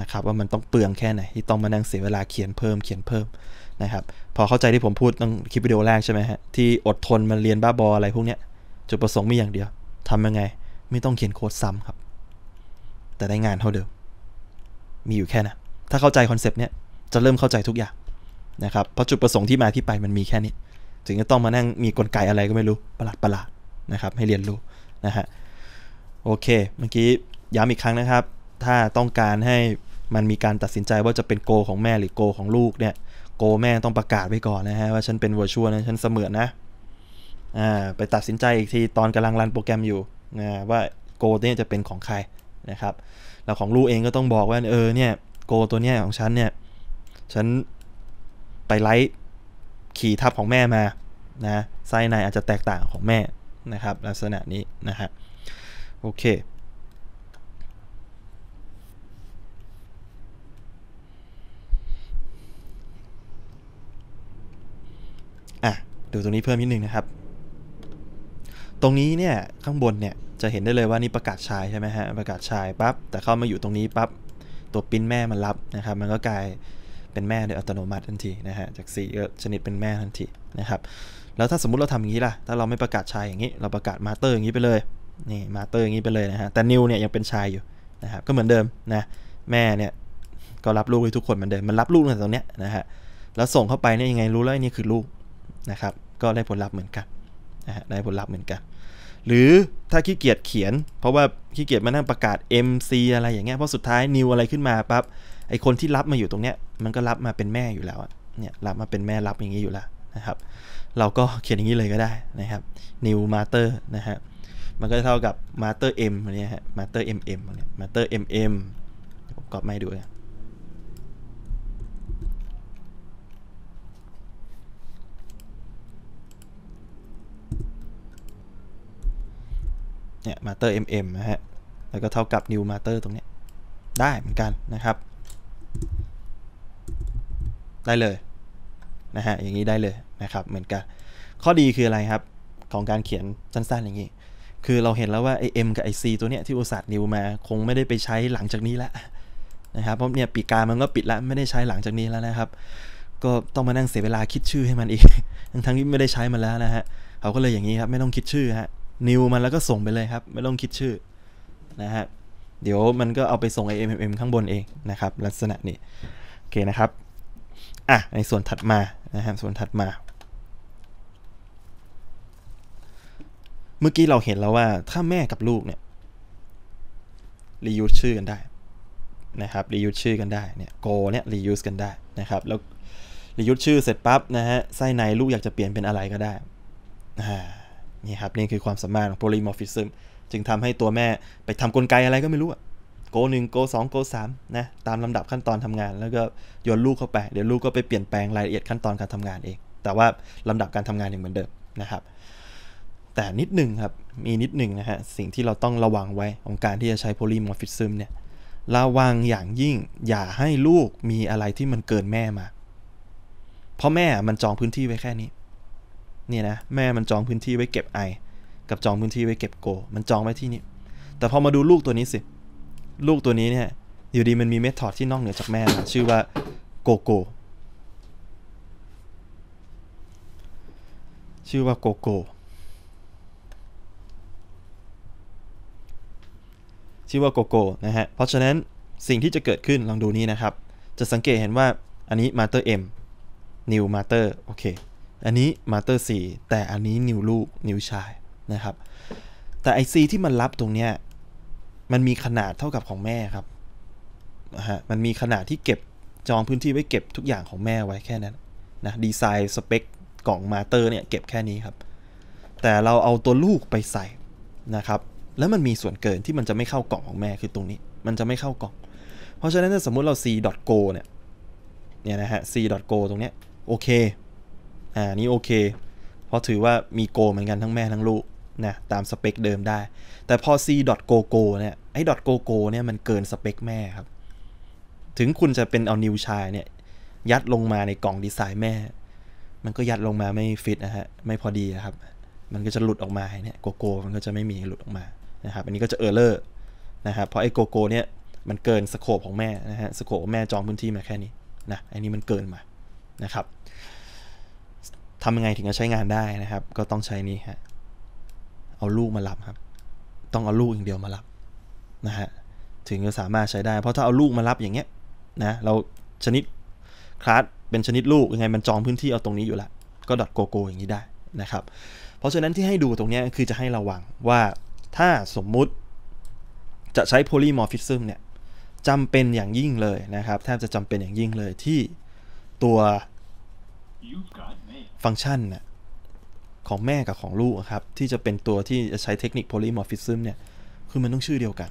นะครับว่ามันต้องเปลืองแค่ไหนที่ต้องมานั่งเสียเวลาเขียนเพิ่ม เขียนเพิ่มนะครับ พอเข้าใจที่ผมพูดตั้งคลิปวิดีโอแรกใช่ไหมฮะที่อดทนมาเรียนบ้าบออะไรพวกเนี้ยจุดประสงค์มีอย่างเดียว ทำยังไงไม่ต้องเขียนโค้ดซ้ำครับ แต่ได้งานเท่าเดิมมีอยู่แค่นะถ้าเข้าใจคอนเซปต์เนี้ยจะเริ่มเข้าใจทุกอย่างนะครับเพราะจุดประสงค์ที่มาที่ไปมันมีแค่นี้ถึงจะต้องมานั่งมีกลไกอะไรก็ไม่รู้ประหลาดประหลาดนะครับให้เรียนรู้นะฮะโอเคเมื่อกี้ย้ำอีกครั้งนะครับ ถ้าต้องการให้มันมีการตัดสินใจว่าจะเป็นโกของแม่หรือโกของลูกเนี่ย โกแม่ต้องประกาศไว้ก่อนนะฮะว่าฉันเป็นวัวชัวนะฉันเสมือนนะอ่าไปตัดสินใจอีกทีตอนกำลังรันโปรแกรมอยู่นะว่าโกเนี่ยจะเป็นของใครนะครับแล้วของลูกเองก็ต้องบอกว่าเออเนี่ยโกตัวเนี้ยของฉันเนี่ยฉันไปไลฟ์ขี่ทับของแม่มานะไส้ในอาจจะแตกต่างของแม่นะครับลักษณะนี้นะฮะ โอเคอ่ะดูตรงนี้เพิ่มนิดนึงนะครับ ตรงนี้เนี่ย ข้างบนเนี่ย จะเห็นได้เลยว่านี่ประกาศชายใช่ไหมฮะประกาศชายปับ๊บแต่เข้ามาอยู่ตรงนี้ปับ๊บตัวปิ้นแม่มันรับนะครับมันก็กลายเป็นแม่โดยอัตโนมัติทันทีนะฮะจาก4ก็ชนิดเป็นแม่ทันทีนะครับแล้วถ้าสมมติเราทำอย่างนี้ล่ะถ้าเราไม่ประกาศชายอย่างนี้ เราประกาศมาเตอร์อย่างนี้ไปเลยนี่มาเตอร์อย่างนี้ไปเลยนะฮะแต่นิวเนี่ยยังเป็นชายอยู่นะครับก็เหมือนเดิมนะแม่เนี่ยก็รับลูกห้ทุกคนเหมือนเดิมมันรับลูกตั้งแต่ตรงเนี้ยนะฮะแล้วส่งเข้าไปเนี่ยยังไงรู้แล้วนี่คือลูกนะครับก็ได้ผลลัพธ์เหมือนกันนะฮะได้ผลลัพธ์เหมือนกัน หรือถ้าขี้เกียจเขียน เพราะว่าขี้เกียจมานั่งประกาศ MC อะไรอย่างเงี้ยเพราะสุดท้ายนิวอะไรขึ้นมาปั๊บไอคนที่รับมาอยู่ตรงเนี้ย มันก็รับมาเป็นแม่อยู่แล้วเนี่ยรับมาเป็นแม่รับอย่างนี้อยู่แล้วนะครับ เราก็เขียนอย่างนี้เลยก็ได้นะครับ new master นะฮะ มันก็เท่ากับ master m เนี่ยฮะ master mm เนี่ย master mm ผมกรอบไม่ดูนะเนี่ยมาเตอร์ mm นะฮะ แล้วก็เท่ากับ new master ตรงนี้ได้เหมือนกันนะครับได้เลย นะฮะอย่างนี้ได้เลยนะครับ เหมือนกันข้อดีคืออะไรครับของการเขียนสั้นๆอย่างนี้คือเราเห็นแล้วว่าไอเอ็มกับไอซีตัวเนี้ยที่อุตสาห์นิวมา คงไม่ได้ไปใช้หลังจากนี้แล้วนะครับเพราะเนี่ยปีกามันก็ปิดแล้ว ไม่ได้ใช้หลังจากนี้แล้วนะครับ ก็ต้องมานั่งเสียเวลาคิดชื่อให้มันอีกทั้งทั้งที่ไม่ได้ใช้มันแล้วนะฮะเขาก็เลยอย่างนี้ครับไม่ต้องคิดชื่อฮะนิวมันแล้วก็ส่งไปเลยครับไม่ต้องคิดชื่อนะฮะเดี๋ยวมันก็เอาไปส่ง IMM ข้างบนเองนะครับ ลักษณะนี้โอเคนะครับอ่ะในส่วนถัดมานะฮะส่วนถัดมา เมื่อกี้เราเห็นแล้วว่าถ้าแม่กับลูกเนี่ยรียูชื่อกันได้นะครับรียูชื่อกันได้เนี่ยโกเนี่ยรียูสกันได้นะครับแล้วรียูชื่อเสร็จปั๊บนะฮะไส้ในลูกอยากจะเปลี่ยนเป็นอะไรก็ได้นี่ครับนี่คือความสามารถของโพลีมอร์ฟิซึมจึงทำให้ตัวแม่ไปทำกลไกอะไรก็ไม่รู้อะโกหนึ่งโกสองโกสามนะตามลำดับขั้นตอนทำงาน แล้วก็โยนลูกเข้าไปเดี๋ยวลูกก็ไปเปลี่ยนแปลง รายละเอียดขั้นตอนการทำงานเอง แต่ว่าลำดับการทำงานยังเหมือนเดิมนะครับแต่นิดหนึ่งครับ มีนิดหนึ่งนะฮะสิ่งที่เราต้องระวังไว้ของการที่จะใช้โพลีมอร์ฟิซึมเนี่ยระวังอย่างยิ่งอย่าให้ลูกมีอะไรที่มันเกินแม่มา เพราะแม่มันจองพื้นที่ไว้แค่นี้นี่นะแม่มันจองพื้นที่ไว้เก็บไอกับจองพื้นที่ไว้เก็บโก มันจองไว้ที่นี้แต่พอมาดูลูกตัวนี้สิเลูกตัวนี้เนี่ย อยู่ดีมันมีเมธอดที่นอกเหนือจากแม่นะชื่อว่าโกโก้ชื่อว่าโกโก้ชื่อว่าโกโก้นะฮะ เพราะฉะนั้นสิ่งที่จะเกิดขึ้นลองดูนี้นะครับ จะสังเกตเห็นว่าอันนี้มาเตอร์เอ็มนิวมาเตอร์โอเค อันนี้มาเตอร์สแต่อันนี้นิวลูกนิวชายนะครับ แต่ไอซีที่มันรับตรงเนี้ยมันมีขนาดเท่ากับของแม่ครับนะฮะ มันมีขนาดที่เก็บจองพื้นที่ไว้เก็บทุกอย่างของแม่ไว้แค่นั้นนะ ดีไซน์ สเปค กล่องมาเตอร์เนี่ยเก็บแค่นี้ครับ แต่เราเอาตัวลูกไปใส่นะครับ แล้วมันมีส่วนเกินที่มันจะไม่เข้ากล่องของแม่คือตรงนี้ มันจะไม่เข้ากล่อง เพราะฉะนั้นถ้าสมมุติเรา c.go เนี่ย เนี่ยนะฮะ c.go ตรงเนี้ยโอเค อ่านี้โอเค เพราะถือว่ามีโกเหมือนกันทั้งแม่ทั้งลูกนะตามสเปคเดิมได้ แต่พอ c.gogo เนี่ยไอ้ .gogo เนี่ยมันเกินสเปคแม่ครับถึงคุณจะเป็นเอานิวชายเนี่ยยัดลงมาในกล่องดีไซน์แม่ มันก็ยัดลงมาไม่ฟิตนะฮะไม่พอดีครับ มันก็จะหลุดออกมาเนี่ยโกโก้มันก็จะไม่มีหลุดออกมานะครับ อันนี้ก็จะเออร์เลอร์นะครับเพราะไอ้โกโก้เนี่ยมันเกินสโคปของแม่นะฮะสโคปแม่จองพื้นที่มาแค่นี้นะอันนี้มันเกินมานะครับทำยังไงถึงจะใช้งานได้นะครับ ก็ต้องใช้นี้ฮะเอาลูกมารับครับ ต้องเอาลูกอย่างเดียวมารับนะฮะถึงจะสามารถใช้ได้ เพราะถ้าเอาลูกมารับอย่างเงี้ยนะเราชนิดคลาสเป็นชนิดลูกยังไง มันจองพื้นที่เอาตรงนี้อยู่ละก็ดอทโกโกอย่างนี้ได้นะครับ เพราะฉะนั้นที่ให้ดูตรงนี้คือจะให้ระวังว่าถ้าสมมุติจะใช้โพลีมอร์ฟิซึมเนี่ยจำเป็นอย่างยิ่งเลยนะครับแทบจะจำเป็นอย่างยิ่งเลยที่ตัวฟังก์ชันนะของแม่กับ ของลูกครับ ที่จะเป็นตัวที่จะ ใช้เทคนิคโพลิมอร์ฟิซึมเนี่ยคือมันต้องชื่อเดียวกัน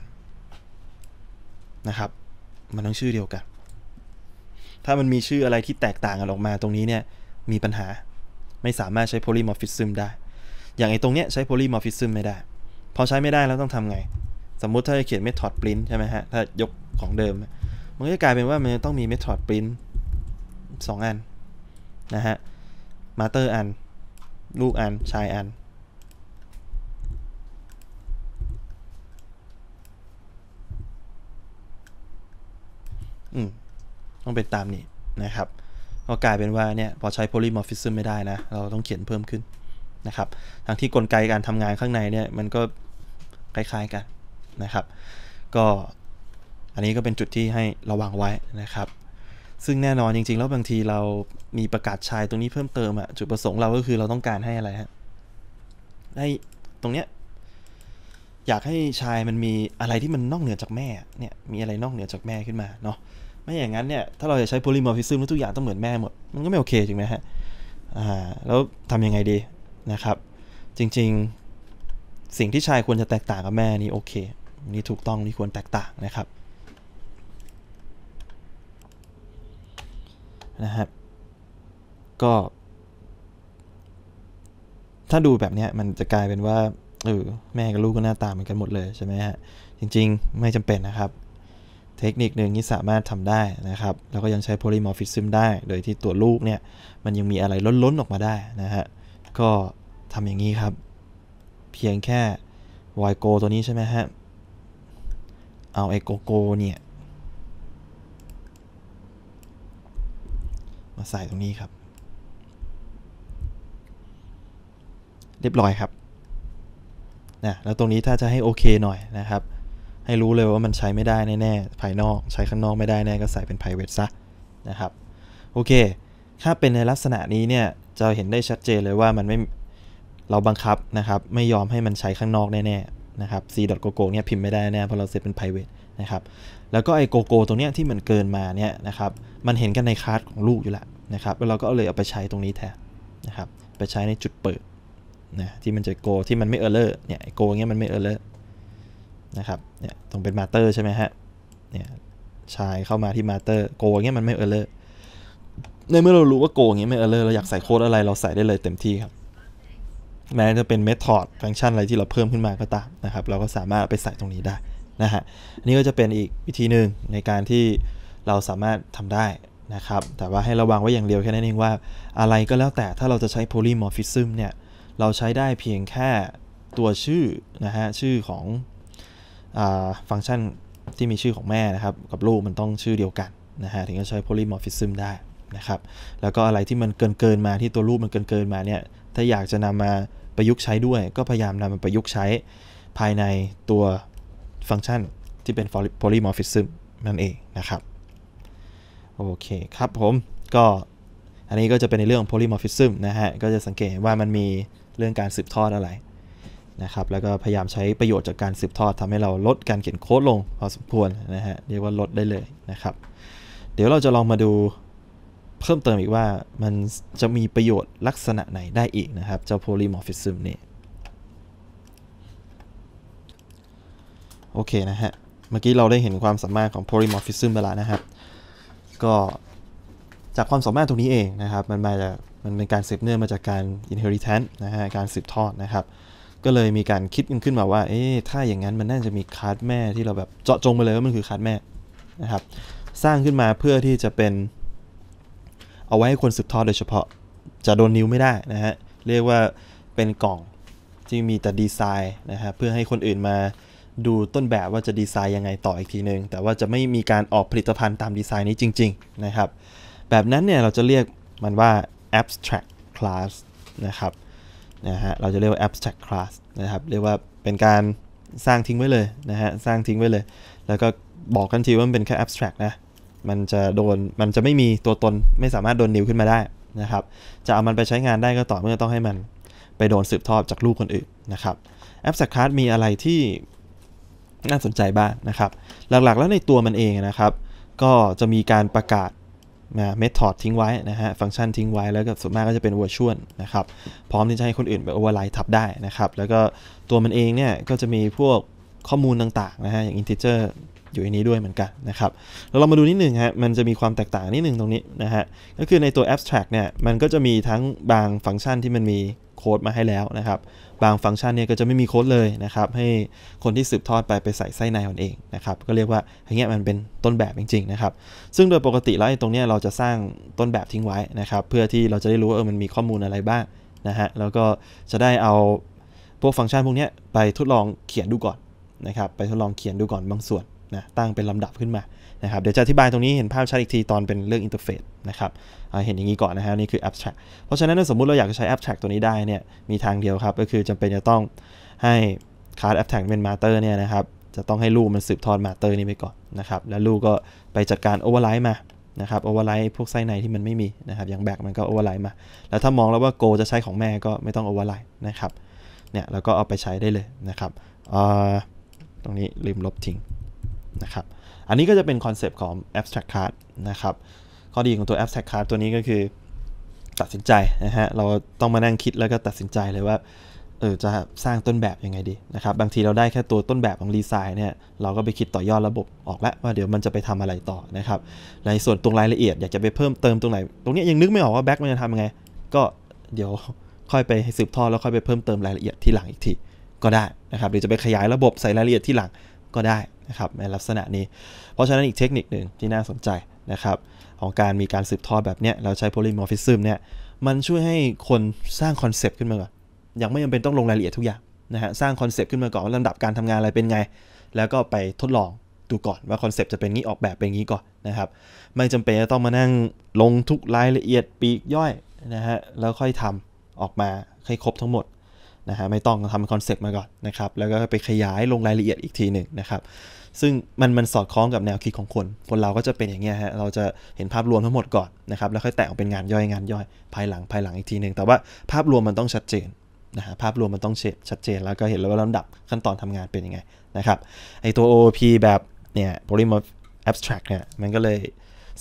นะครับมันต้องชื่อเดียวกันถ้ามันมีชื่ออะไรที่แตกต่างกันออกมาตรงนี้เนี่ย มีปัญหาไม่สามารถใช้โพลิมอร์ฟิซึมได้ อย่างไอ้ตรงเนี้ย ใช้โพลิมอร์ฟิซึมไม่ได้ พอใช้ไม่ได้แล้วต้องทำไง สมมุติถ้าจะเขียนเมธอดปรินใช่ไหมฮะ ถ้ายกของเดิม มันก็จะกลายเป็นว่ามันต้องมีเมธอดปรินสองอันนะฮะมาเตอร์อันลูกอันชายอัน อืม ต้องเป็นตามนี้นะครับ ก็กลายเป็นว่าเนี่ย พอใช้ polymorphism ไม่ได้นะ เราต้องเขียนเพิ่มขึ้นนะครับ ทั้งที่กลไกการทำงานข้างในเนี่ยมันก็คล้ายๆ กันนะครับ ก็อันนี้ก็เป็นจุดที่ให้ระวังไว้นะครับซึ่งแน่นอนจริงๆ แล้วบางทีเรามีประกาศชายตรงนี้เพิ่มเติมอะจุดประสงค์เราก็คือเราต้องการให้อะไรฮะ ให้ตรงเนี้ยอยากให้ชายมันมีอะไรที่มันนอกเหนือจากแม่เนี่ยมีอะไรนอกเหนือจากแม่ขึ้นมาเนาะไม่อย่างนั้นเนี่ย ถ้าเราจะใช้โพลิมอร์ฟิซึมวทุกอย่างต้องเหมือนแม่หมด มันก็ไม่โอเคจริงไหมฮะอ่าแล้วทํำยังไงดีนะครับ จริงๆสิ่งที่ชายควรจะแตกต่างกับแม่นี่โอเค นี่ถูกต้องนี่ควรแตกต่างนะครับนะครับก็ ถ้าดูแบบนี้มันจะกลายเป็นว่าเออแม่กับลูกก็หน้าตาเหมือนกันหมดเลยใช่ไหมฮะ จริงๆไม่จำเป็นนะครับ เทคนิคหนึ่งที่สามารถทำได้นะครับ แล้วก็ยังใช้โพลิมอร์ฟิซึมได้โดยที่ตัวลูกเนี่ยมันยังมีอะไรล้นๆ ออกมาได้นะฮะก็ทำอย่างนี้ครับ เพียงแค่วายโกตัวนี้ใช่ไหมฮะ เอาไอโกโกเนี่ยมาใส่ตรงนี้ครับ เรียบร้อยครับ นะ แล้วตรงนี้ถ้าจะให้โอเคหน่อยนะครับ ให้รู้เลยว่ามันใช้ไม่ได้แน่ๆ ภายนอก ใช้ข้างนอกไม่ได้แน่ก็ใส่เป็น private ซะนะครับ โอเค ถ้าเป็นในลักษณะนี้เนี่ย จะเห็นได้ชัดเจนเลยว่ามันไม่ เราบังคับนะครับ ไม่ยอมให้มันใช้ข้างนอกแน่ๆ นะครับ c.go เนี่ยพิมพ์ไม่ได้แน่ เพราะเราเซตเป็น private นะครับแล้วก็ไอโกโก้ตรงเนี้ยที่มันเกินมาเนี่ยนะครับ มันเห็นกันในคาร์ดของลูกอยู่ละนะครับ แล้วเราก็เลยเอาไปใช้ตรงนี้แทนนะครับ ไปใช้ในจุดเปิดนะที่มันจะโกที่มันไม่เออร์เลอร์เนี่ยโกเงี้ยมันไม่เออร์เลอร์นะครับเนี่ยตรงเป็นมาเตอร์ใช่ไหมฮะเนี่ยใช้เข้ามาที่มาเตอร์โกเงี้ยมันไม่เออร์เลอร์ในเมื่อเรารู้ว่าโกเงี้ยไม่เออร์เลอร์เราอยากใส่โค้ดอะไร เราใส่ได้เลยเต็มที่ครับแม้จะเป็นเมธอดฟังก์ชันอะไรที่เราเพิ่มขึ้นมาก็ตามนะครับเราก็สามารถไปใส่ตรงนี้ได้นะฮะ อันนี้ก็จะเป็นอีกวิธีหนึ่งในการที่เราสามารถทำได้นะครับ แต่ว่าให้ระวังไว้อย่างเดียวแค่นั้นเองว่าอะไรก็แล้วแต่ ถ้าเราจะใช้โพลิมอร์ฟิซึมเนี่ย เราใช้ได้เพียงแค่ตัวชื่อนะฮะ ชื่อของอฟังก์ชันที่มีชื่อของแม่นะครับ กับลูกมันต้องชื่อเดียวกันนะฮะถึงจะใช้โพลิมอร์ฟิซึมได้นะครับ แล้วก็อะไรที่มันเกินเกินมาที่ตัวรูปมันเกินเกินมาเนี่ย ถ้าอยากจะนำมาประยุกต์ใช้ด้วย ก็พยายามนำมาประยุกต์ใช้ภายในตัวฟังก์ชันที่เป็น polymorphism นั่นเอง นะครับโอเคครับผมก็อันนี้ก็จะเป็นในเรื่อง polymorphism นะฮะก็จะสังเกตว่ามันมีเรื่องการสืบทอดอะไรนะครับแล้วก็พยายามใช้ประโยชน์จากการสืบทอดทำให้เราลดการเขียนโค้ดลงพอสมควรนะฮะเรียกว่าลดได้เลยนะครับเดี๋ยวเราจะลองมาดูเพิ่มเติมอีกว่ามันจะมีประโยชน์ลักษณะไหนได้ อีกนะครับเจ้า polymorphism นี่โอเคนะฮะ เมื่อกี้เราได้เห็นความสามารถของ polymorphism ไปแล้วนะครับก็จากความสามารถตรงนี้เองนะครับ มันมาจากมันเป็นการสืบเนื่องมาจากการ inheritance นะฮะ การสืบทอดนะครับ ก็เลยมีการคิดันขึ้นมาว่า เอ๊ะถ้าอย่างนั้นมันน่าจะมีคาร์ดแม่ที่เราแบบเจาะจงไปเลยว่ามันคือคาร์ดแม่ นะครับ สร้างขึ้นมาเพื่อที่จะเป็น เอาไว้ให้คนสืบทอดโดยเฉพาะ จะโดนนิ้วไม่ได้นะฮะ เรียกว่าเป็นกล่องที่มีแต่ดีไซน์นะฮะเพื่อให้คนอื่นมาดูต้นแบบว่าจะดีไซน์ยังไงต่ออีกทีหนึ่ง แต่ว่าจะไม่มีการออกผลิตภัณฑ์ตามดีไซน์นี้จริงๆนะครับ แบบนั้นเนี่ยเราจะเรียกมันว่า abstract class นะครับนะฮะเราจะเรียกว่า abstract class นะครับ เรียกว่าเป็นการสร้างทิ้งไว้เลยนะฮะ สร้างทิ้งไว้เลย แล้วก็บอกกันทีว่ามันเป็นแค่ abstract นะ มันจะโดน มันจะไม่มีตัวตนไม่สามารถโดนนิวขึ้นมาได้นะครับ จะเอามันไปใช้งานได้ก็ต่อเมื่อต้องให้มัน ไปโดนสืบทอดจากลูกคนอื่นนะครับ abstract class มีอะไรที่น่าสนใจบ้างนะครับ หลักๆ แล้วในตัวมันเองนะครับ ก็จะมีการประกาศนะเมธอดทิ้งไว้นะฮะฟังก์ชันทิ้งไว้แล้วก็ส่วนมากก็จะเป็นวอร์ชวลนะครับพร้อมที่จะให้คนอื่นไปโอเวอร์ไลท์ทับได้นะครับแล้วก็ตัวมันเองเนี่ยก็จะมีพวกข้อมูลต่างๆนะฮะอย่างอินทิเจอร์อยู่ในนี้ด้วยเหมือนกันนะครับแล้วเรามาดูนิดหนึ่งฮะมันจะมีความแตกต่างนิดหนึ่งตรงนี้นะฮะก็คือในตัว abstract เนี่ยมันก็จะมีทั้งบางฟังก์ชันที่มันมีโค้ดมาให้แล้วนะครับบาง ฟังก์ชันเนี่ยก็จะไม่มีโค้ดเลยนะครับ ให้คนที่สืบทอดไปไปใส่ไส้ในของเองนะครับ ก็เรียกว่าอย่างเงี้ยมันเป็นต้นแบบจริงๆนะครับ ซึ่งโดยปกติแล้วตรงเนี้ยเราจะสร้างต้นแบบทิ้งไว้นะครับ เพื่อที่เราจะได้รู้ว่าเออมันมีข้อมูลอะไรบ้างนะฮะแล้วก็จะได้เอาพวกฟังก์ชันพวกเนี้ยไปทดลองเขียนดูก่อนนะครับไปทดลองเขียนดูก่อนบางส่วนนะตั้งเป็นลำดับขึ้นมานะครับเดี๋ยวจะอธิบายตรงนี้เห็นภาพชัดอีกทีตอนเป็นเรื่องอินเทอร์เฟซนะครับเห็นอย่างนี้ก่อนนะฮะนี่คือ abstract เพราะฉะนั้นสมมุติเราอยากจะใช้ abstract ตัวนี้ได้เนี่ยมีทางเดียวครับ ก็คือจำเป็นจะต้องให้ card abstract เป็น m a t t e r เนี่ยนะครับจะต้องให้ลูกมันสืบทอด m a t t e r นี้ไปก่อนนะครับแล้วลูกก็ไปจัดการ override มานะครับ override พวกไส้ในที่มันไม่มีนะครับอย่างแบกมันก็ override มา แล้วถ้ามองแล้วว่า go จะใช้ของแม่ก็ไม่ต้อง override นะครับเนี่ยเราก็เอาไปใช้ได้เลยนะครับตรงนี้ลืมลบทิ้งนะครับอันนี้ก็จะเป็นคอนเซปต์ของ abstract card นะครับข้อดีของตัวแอปแท็กคาร์ตัวนี้ก็คือตัดสินใจนะฮะ เราต้องมานั่งคิดแล้วก็ตัดสินใจเลยว่า เออจะสร้างต้นแบบยังไงดีนะครับ บางทีเราได้แค่ตัวต้นแบบของดีไซน์เนี่ย เราก็ไปคิดต่อยอดระบบออกแล้ว ว่าเดี๋ยวมันจะไปทำอะไรต่อนะครับ ในส่วนตรงรายละเอียด อยากจะไปเพิ่มเติมตรงไหน ตรงนี้ยังนึกไม่ออกว่าแบ็กมันจะทำยังไง ก็เดี๋ยวค่อยไปสืบทอดแล้วค่อยไปเพิ่มเติมรายละเอียดที่หลังอีกทีก็ได้นะครับ หรือจะไปขยายระบบใส่รายละเอียดที่หลังก็ได้นะครับในลักษณะนี้ เพราะฉะนั้นอีกเทคนิคหนึ่งที่น่าสนใจนะครับของการมีการสืบทอดแบบเนี้ยเราใช้พลิมอร์ฟิซึมเนี่ย มันช่วยให้คนสร้างคอนเซปต์ขึ้นมาก่อน ยังไม่จำเป็นต้องลงรายละเอียดทุกอย่างนะฮะ สร้างคอนเซปต์ขึ้นมาก่อนว่าลำดับการทำงานอะไรเป็นไง แล้วก็ไปทดลองดูก่อนว่าคอนเซปต์จะเป็นงี้ออกแบบเป็นงี้ก่อนนะครับ ไม่จำเป็นจะต้องมานั่งลงทุกรายละเอียดปีกย่อยนะฮะ แล้วค่อยทำออกมาให้ครบทั้งหมดนะฮะ ไม่ต้องทำคอนเซปต์มาก่อนนะครับ แล้วก็ไปขยายลงรายละเอียดอีกทีหนึ่งนะครับซึ่งมันมันสอดคล้องกับแนวคิดของคนคนเราก็จะเป็นอย่างเงี้ยฮะ เราจะเห็นภาพรวมทั้งหมดก่อนนะครับ แล้วค่อยแตกออกเป็นงานย่อยงานย่อยภายหลังภายหลังอีกทีหนึ่งแต่ว่าภาพรวมมันต้องชัดเจนนะฮะ ภาพรวมมันต้องชัดเจน แล้วก็เห็นแล้วว่าลำดับขั้นตอนทำงานเป็นยังไงนะครับ ไอตัว OOP แบบเนี่ย polymorph abstract เนี่ย มันก็เลย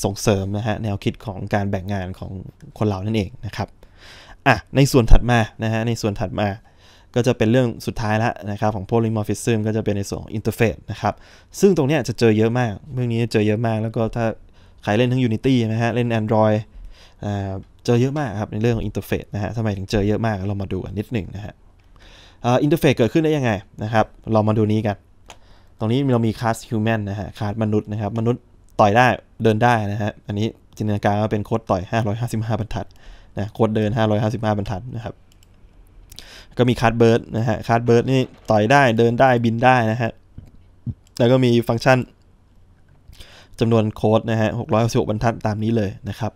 ส่งเสริมนะฮะแนวคิดของการแบ่งงานของคนเรานั่นเองนะครับ อ่ะ ในส่วนถัดมานะฮะในส่วนถัดมาก็จะเป็นเรื่องสุดท้ายแล้วนะครับของ p ล l ม m o r ฟิ i s มก็จะเป็นในส่วนของ interface นะครับ ซึ่งตรงนี้จะเจอเยอะมากเรื่องนี้จะเจอเยอะมาก แล้วก็ถ้าใครเล่นทั้ง Unity นะฮะ เล่น Android เจอเยอะมากครับในเรื่องของ interface นะฮะทำไมถึงเจอเยอะมาก เรามาดูกันนิดหนึ่งนะฮะอินเทอร์เฟซเกิดขึ้นได้ยังไงนะครับ เรามาดูนี้กัน ตรงนี้เรามีคลาสฮิวแมนนะฮะคลาสมนุษย์นะครับ มนุษย์ต่อยได้ เดินได้นะฮะ อันนี้จินตนาการว่าเป็นโคดต่อย555บรรทัดนะโคดเดิน 555บรรทัดนะครับก็มีคาร์ดเบิร์ดนะฮะ คาร์ดเบิร์ดนี่ ต่อยได้ เดินได้ บินได้นะฮะ แล้วก็มีฟังก์ชันจำนวนโค้ดนะฮะหกร้อยสิบบรรทัดตามนี้เลยนะครับ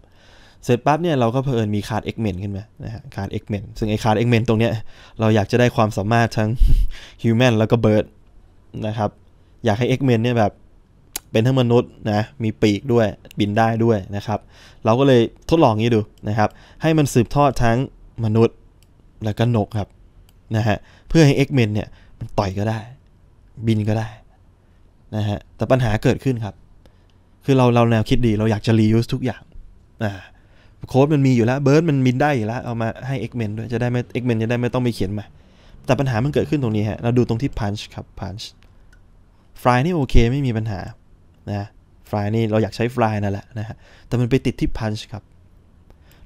เสร็จปั๊บเนี่ย เราก็เพอินมีคาร์ดเอ็กเมนขึ้นมานะฮะคาร์ดเอ็กเมน ซึ่ง ไอ้คาร์ดเอ็กเมนตรงเนี้ยเราอยากจะได้ความสามารถทั้งฮิวแมนแล้วก็เบิร์ดนะครับ อยากให้เอ็กเมนเนี่ย แบบ เป็นทั้งมนุษย์นะ มีปีกด้วย บินได้ด้วยนะครับ เราก็เลยทดลองนี้ดูนะครับ ให้มันสืบทอดทั้งมนุษย์แล้วก็นกครับนะฮะเพื่อให้ X-Men เนี่ยมันต่อยก็ได้ บินก็ได้นะฮะแต่ปัญหาเกิดขึ้นครับ คือเราเราแนวคิดดีเราอยากจะรีวิวทุกอย่างนะโค้ดมันมีอยู่แล้วเบิร์ดมันบินได้อยู่แล้ว เอามาให้ X-Men ด้วยจะได้ไม่ X-Men จะได้ไม่ต้องไปเขียนมา แต่ปัญหามันเกิดขึ้นตรงนี้ฮะเราดูตรงที่พันช์ครับพันช์ฟรายนี่โอเค ไม่มีปัญหานะฟรายนี่เราอยากใช้ฟรายนั่นแหละนะฮะแต่มันไปติดที่พันช์ครับ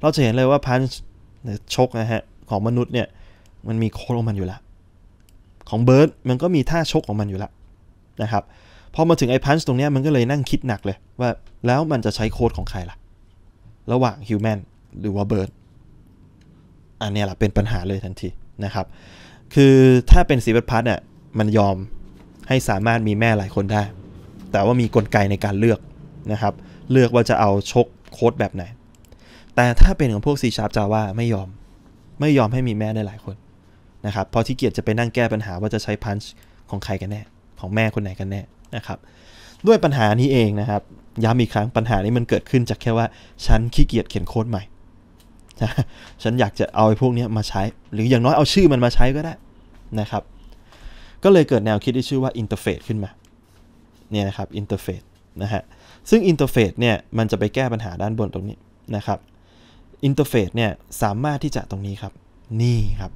เราจะเห็นเลยว่าพันช์ชกนะฮะของมนุษย์เนี่ยมันมีโค้ดของมันอยู่ละของเบิร์ดมันก็มีท่าชกของมันอยู่ละนะครับ พอมาถึงไอ้พันช์ตรงนี้มันก็เลยนั่งคิดหนักเลยว่าแล้วมันจะใช้โค้ดของใครล่ะ ระหว่างฮิวแมนหรือว่าเบิร์ดอันนี้แหละ เป็นปัญหาเลยทันทีนะครับ คือถ้าเป็นซีเวตพัทเนี่ยมันยอมให้สามารถมีแม่หลายคนได้ แต่ว่ามีกลไกในการเลือกนะครับ เลือกว่าจะเอาชกโค้ดแบบไหน แต่ถ้าเป็นของพวกซชาร์ปจาว่าไม่ยอม ไม่ยอมให้มีแม่ได้หลายคนนะครับพอที่เกียจจะไปนั่งแก้ปัญหาว่าจะใช้พันช์ของใครกันแน่ ของแม่คนไหนกันแน่นะครับ ด้วยปัญหานี้เองนะครับย้ำอีกครั้งปัญหานี้มันเกิดขึ้นจากแค่ว่า ฉันขี้เกียจเขียนโค้ดใหม่ ฉันอยากจะเอาไอ้พวกนี้มาใช้ หรืออย่างน้อยเอาชื่อมันมาใช้ก็ได้นะครับ ก็เลยเกิดแนวคิดที่ชื่อว่าอินเทอร์เฟซขึ้นมาเนี่ยนะครับอินเทอร์เฟซนะฮะซึ่งอินเทอร์เฟซเนี่ยมันจะไปแก้ปัญหาด้านบนตรงนี้นะครับอินเทอร์เฟซเนี่ยสามารถที่จะตรงนี้ครับนี่ครับ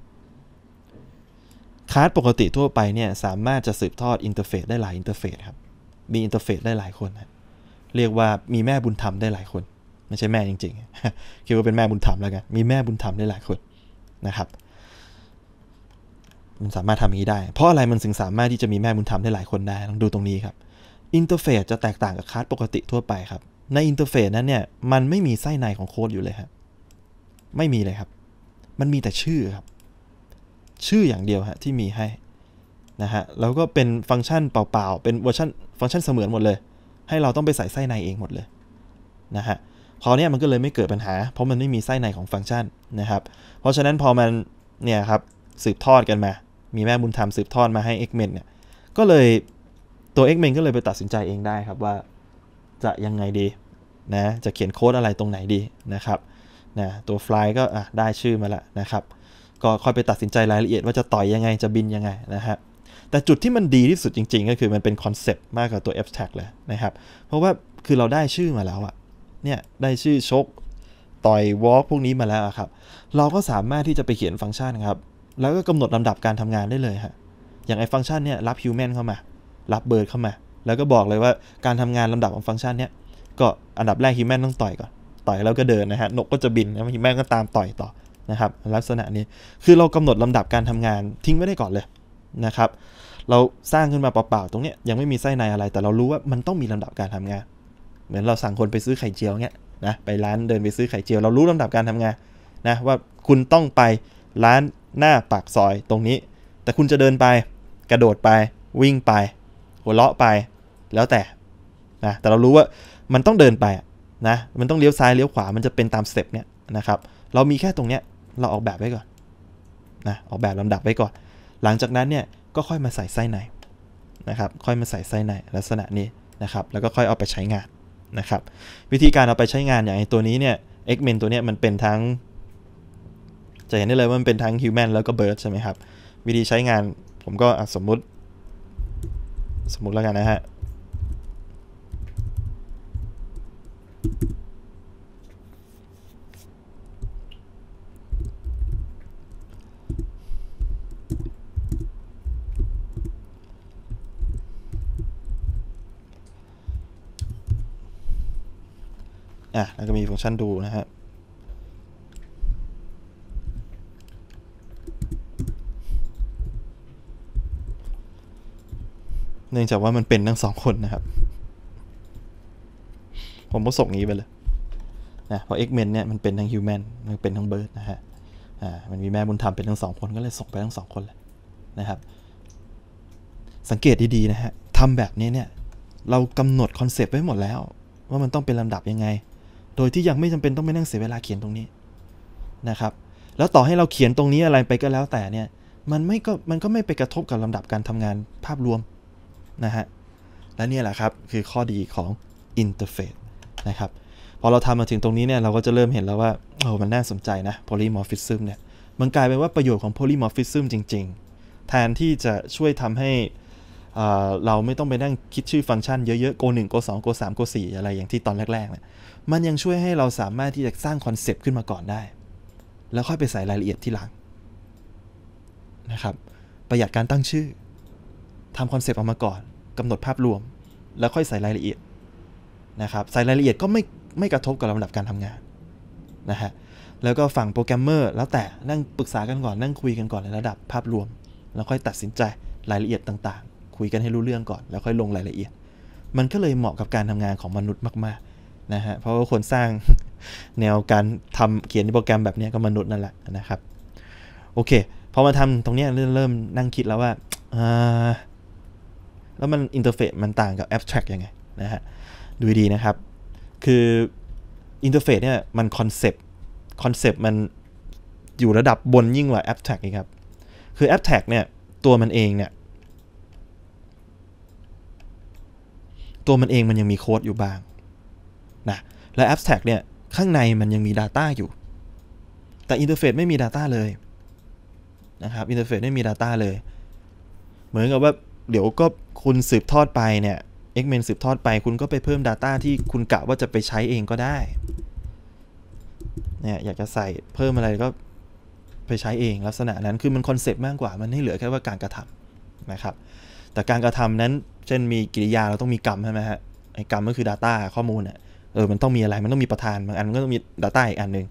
คาร์ดปกติทั่วไปเนี่ยสามารถจะสืบทอดอินเทอร์เฟซได้หลายอินเทอร์เฟซครับมีอินเทอร์เฟซได้หลายคนนะเรียกว่ามีแม่บุญธรรมได้หลายคนไม่ใช่แม่จริงๆคิดว่าเป็นแม่บุญธรรมแล้วกันมีแม่บุญธรรมได้หลายคนนะครับ มันสามารถทำนี้ได้ เพราะอะไรมันถึงสามารถที่จะมีแม่บุญธรรมได้หลายคนได้ลองดูตรงนี้ครับอินเทอร์เฟซจะแตกต่างกับคาร์ดปกติทั่วไปครับในอินเทอร์เฟซนั้นเนี่ย มันไม่มีไส้ในของโค้ดอยู่เลยครับไม่มีเลยครับ มันมีแต่ชื่อครับชื่ออย่างเดียวฮะที่มีให้นะฮะแล้วก็เป็นฟังก์ชันเปล่าๆ เป็นเวอร์ชันฟังก์ชันเสมือนหมดเลย ให้เราต้องไปใส่ไส้ในเองหมดเลยนะฮะคราวนี้มันก็เลยไม่เกิดปัญหาเพราะมันไม่มีไส้ในของฟังก์ชันนะครับ เพราะฉะนั้นพอมันเนี่ยครับสืบทอดกันมา มีแม่บุญธรรมสืบทอดมาให้ X-Men เนี่ยก็เลย ตัว X-Men ก็เลยไปตัดสินใจเองได้ครับว่า จะยังไงดีนะจะเขียนโค้ดอะไรตรงไหนดีนะครับนะตัวลายก็อ่ะได้ชื่อมาละนะครับก็คอยไปตัดสินใจรายละเอียดว่าจะต่อยยังไงจะบินยังไงนะครับแต่จุดที่มันดีที่สุดจริงๆ ก็คือมันเป็นคอนเซปต์มากกว่าตัว abstract เลยนะครับ เพราะว่าคือเราได้ชื่อมาแล้วอะเนี่ยได้ชื่อชกต่อยวอล์กพวกนี้มาแล้วครับ เราก็สามารถที่จะไปเขียนฟังก์ชันครับ แล้วก็กำหนดลำดับการทำงานได้เลยฮะอย่างไอ้ฟังก์ชันเนี่ยรับฮิวแมนเข้ามา รับเบิร์ดเข้ามาแล้วก็บอกเลยว่าการทำงานลำดับของฟังก์ชันเนี่ยก็อันดับแรกฮิวแมนต้องต่อยก่อนต่อยแล้วก็เดินนะฮะนกก็จะบินแล้วฮิวแมนก็ตามต่อยต่อนะครับลักษณะนี้คือเรากำหนดลำดับการทำงานทิ้งไว้ได้ก่อนเลยนะครับเราสร้างขึ้นมาเปล่า ๆ ตรงนี้ยยังไม่มีไส้ในอะไร แต่เรารู้ว่ามันต้องมีลำดับการทำงาน เหมือนเราสั่งคนไปซื้อไข่เจียวเนี้ยนะไปร้านเดินไปซื้อไข่เจียวเรารู้ลำดับการทำงานนะว่าคุณต้องไปร้านหน้าปากซอยตรงนี้ แต่คุณจะเดินไปกระโดดไป วิ่งไป หัวเราะไปแล้วแต่นะแต่เรารู้ว่ามันต้องเดินไปนะมันต้องเลี้ยวซ้ายเลี้ยวขวา มันจะเป็นตามสเต็ปเนี้ยนะครับเรามีแค่ตรงเนี้ยเราออกแบบไว้ก่อนนะออกแบบลำดับไว้ก่อน หลังจากนั้นเนี่ยก็ค่อยมาใส่ไส้ในนะครับ ค่อยมาใส่ไส้ในลักษณะนี้นะครับ แล้วก็ค่อยเอาไปใช้งานนะครับ วิธีการเอาไปใช้งานอย่างตัวนี้เนี่ยเอ็กเมนตัวเนี้ยมันเป็นทั้ง จะเห็นได้เลยว่ามันเป็นทั้งฮิวแมนแล้วก็เบิร์ดใช่ไหมครับ วิธีใช้งานผมก็สมมุติ สมมุติแล้วกันนะฮะ่ะแล้วก็มีฟังก์ชันดูนะครับเนื่องจากว่ามันเป็นทั้งสองคนนะครับ ผมก็ส่งนี้ไปเลยนะเพราะ X-Men เนี่ยมันเป็นทั้ง Human มันเป็นทั้ง Bird นะฮะ อ่า มันมีแม่บุญธรรมเป็นทั้งสองคนก็เลยส่งไปทั้งสองคนเลยนะครับ สังเกตดี ๆ นะฮะ ทำแบบนี้เนี่ย เรากำหนดคอนเซปต์ไว้หมดแล้ว ว่ามันต้องเป็นลำดับยังไงโดยที่ยังไม่จำเป็นต้องไปนั่งเสียเวลาเขียนตรงนี้นะครับ แล้วต่อให้เราเขียนตรงนี้อะไรไปก็แล้วแต่เนี่ย มันไม่ก็มันก็ไม่ไปกระทบกับลำดับการทำงานภาพรวมนะฮะ และนี่แหละครับ คือข้อดีของอินเทอร์เฟซนะครับ พอเราทำมาถึงตรงนี้เนี่ยเราก็จะเริ่มเห็นแล้วว่าโอ้มันน่าสนใจนะโพลิมอร์ฟิซึมเนี่ย มันกลายเป็นว่าประโยชน์ของโพลิมอร์ฟิซึมจริงๆ แทนที่จะช่วยทำให้เราไม่ต้องไปนั่งคิดชื่อฟังก์ชันเยอะๆโก1โก2โก3โก4 อะไรอย่างที่ตอนแรกๆเนี่ยมันยังช่วยให้เราสามารถที่จะสร้างคอนเซปต์ขึ้นมาก่อนได้ แล้วค่อยไปใส่รายละเอียดที่หลังนะครับประหยัดการตั้งชื่อทำคอนเซปต์ออกมาก่อนกำหนดภาพรวม แล้วค่อยใส่รายละเอียดนะครับใส่รายละเอียดก็ไม่ไม่กระทบกับลำดับการทำงานนะฮะแล้วก็ฝั่งโปรแกรมเมอร์ แล้วแต่นั่งปรึกษากันก่อน นั่งคุยกันก่อนในระดับภาพรวม แล้วค่อยตัดสินใจรายละเอียดต่างๆ คุยกันให้รู้เรื่องก่อนแล้วค่อยลงรายละเอียด มันก็เลยเหมาะกับการทำงานของมนุษย์มากนะฮะเพราะว่าคนสร้างแนวการทำเขียนโปรแกรมแบบนี้ก็มนุษย์นั่นแหละนะครับ โอเคพอมาทำตรงนี้เริ่มนั่งคิดแล้วว่าแล้วมันอินเทอร์เฟซมันต่างกับแอบสแตรกยังไงนะฮะ ดูดีนะครับ คืออินเทอร์เฟซเนี่ยมันคอนเซปต์คอนเซปต์มันอยู่ระดับบนยิ่งกว่าแอปแท็กอครับ คือแอปแท็กเนี่ยตัวมันเองเนี่ย ตัวมันเองมันยังมีโค้ดอยู่บ้างนะและ abstract เนี่ย ข้างในมันยังมี Data อยู่ แต่ interface ไม่มี Data เลย นะครับ interface ไม่มี Data เลย เหมือนกับว่าเดี๋ยวก็คุณสืบทอดไปเนี่ย X-Men สืบทอดไปคุณก็ไปเพิ่ม Data ที่คุณกะว่าจะไปใช้เองก็ได้เนี่ยอยากจะใส่เพิ่มอะไรก็ไปใช้เองลักษณะนั้นคือมันคอนเซปต์มากกว่า มันให้เหลือแค่ว่าการกระทำนะครับ แต่การกระทำนั้นเช่นมีกิริยาเราต้องมีกรรมใช่ไหมฮะไอ้กรรมก็คือ Data ข้อมูลอ่ะเออมันต้องมีอะไร มันต้องมีประธานบางอัน มันก็ต้องมี Data อีกอันหนึ่ง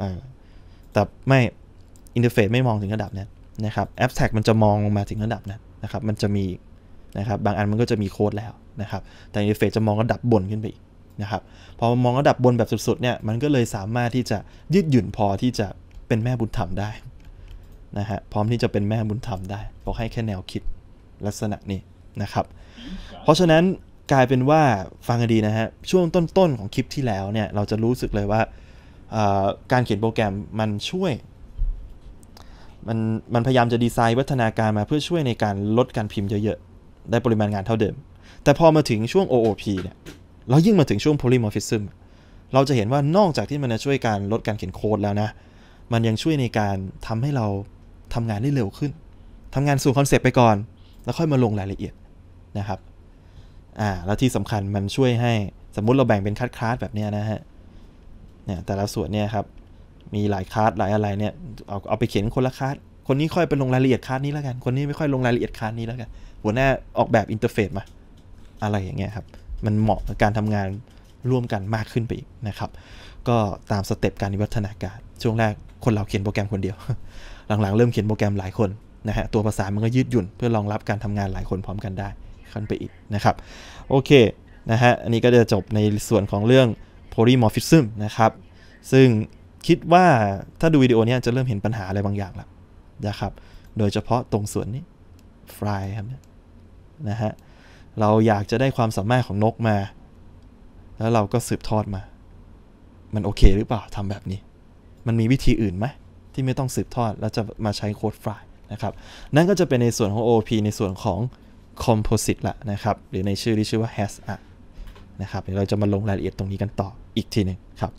อ่าแต่ไม่อินเทอร์เฟซไม่มองถึงระดับนั้นนะครับแอปแท็กมันจะมองลงมาถึงระดับนั้นนะครับ มันจะมีนะครับ บางอันมันก็จะมีโค้ดแล้วนะครับ แต่อินเทอร์เฟซจะมองระดับบนขึ้นไปอีกนะครับ พอมองระดับบนแบบสุดๆ เนี่ย มันก็เลยสามารถที่จะยืดหยุ่นพอที่จะเป็นแม่บุญธรรมได้นะฮะ พร้อมที่จะเป็นแม่บุญธรรมได้ บอกให้แค่แนวคิดลักษณะนี้นะครับ เพราะฉะนั้นกลายเป็นว่าฟังกันดีนะฮะ ช่วงต้นๆของคลิปที่แล้วเนี่ย เราจะรู้สึกเลยว่าการเขียนโปรแกรมมันช่วย มันมันพยายามจะดีไซน์วัฒนาการมาเพื่อช่วยในการลดการพิมพ์เยอะๆ ได้ปริมาณงานเท่าเดิม แต่พอมาถึงช่วง OOP เนี่ยเรายิ่งมาถึงช่วง polymorphism เราจะเห็นว่านอกจากที่มันจะช่วยการลดการเขียนโค้ดแล้วนะ มันยังช่วยในการทำให้เราทำงานได้เร็วขึ้น ทำงานสู่คอนเซปต์ไปก่อนแล้วค่อยมาลงรายละเอียดนะครับอ่าแล้วที่สำคัญมันช่วยให้สมมุติเราแบ่งเป็นคัดคลาสแบบนี้นะฮะเนี่ยแต่ละส่วนเนี่ยครับ มีหลายคลาสหลายอะไรเนี่ย เอาเอาไปเขียนคนละคลาสคนนี้ค่อยไปลงรายละเอียดคลาสนี้แล้วกัน คนนี้ไม่ค่อยลงรายละเอียดคลาสนี้แล้วกันหัวหน้าออกแบบอินเทอร์เฟซมา อะไรอย่างเงี้ยครับมันเหมาะกับการทำงานร่วมกันมากขึ้นไปอีกนะครับก็ตามสเต็ปการวิวัฒนาการ ช่วงแรกคนเราเขียนโปรแกรมคนเดียว หลังๆเริ่มเขียนโปรแกรมหลายคนนะฮะตัวภาษามันก็ยืดหยุ่นเพื่อรองรับการทำงานหลายคนพร้อมกันได้ขึ้นไปอีกนะครับ โอเคนะฮะ อันนี้ก็จะจบในส่วนของเรื่อง polymorphism นะครับ ซึ่งคิดว่าถ้าดูวิดีโอนี้จะเริ่มเห็นปัญหาอะไรบางอย่างแล้วนะครับ โดยเฉพาะตรงส่วนนี้ fly ครับนะฮะ เราอยากจะได้ความสามารถของนกมา แล้วเราก็สืบทอดมา มันโอเคหรือเปล่าทำแบบนี้ มันมีวิธีอื่นไหมที่ไม่ต้องสืบทอดแล้วจะมาใช้โค้ดฟรายนะครับนั่นก็จะเป็นในส่วนของ OOP ในส่วนของ composite ละนะครับ หรือในชื่อที่ชื่อว่า has นะครับเดี๋ยวเราจะมาลงรายละเอียดตรงนี้กันต่ออีกทีหนึ่งครับ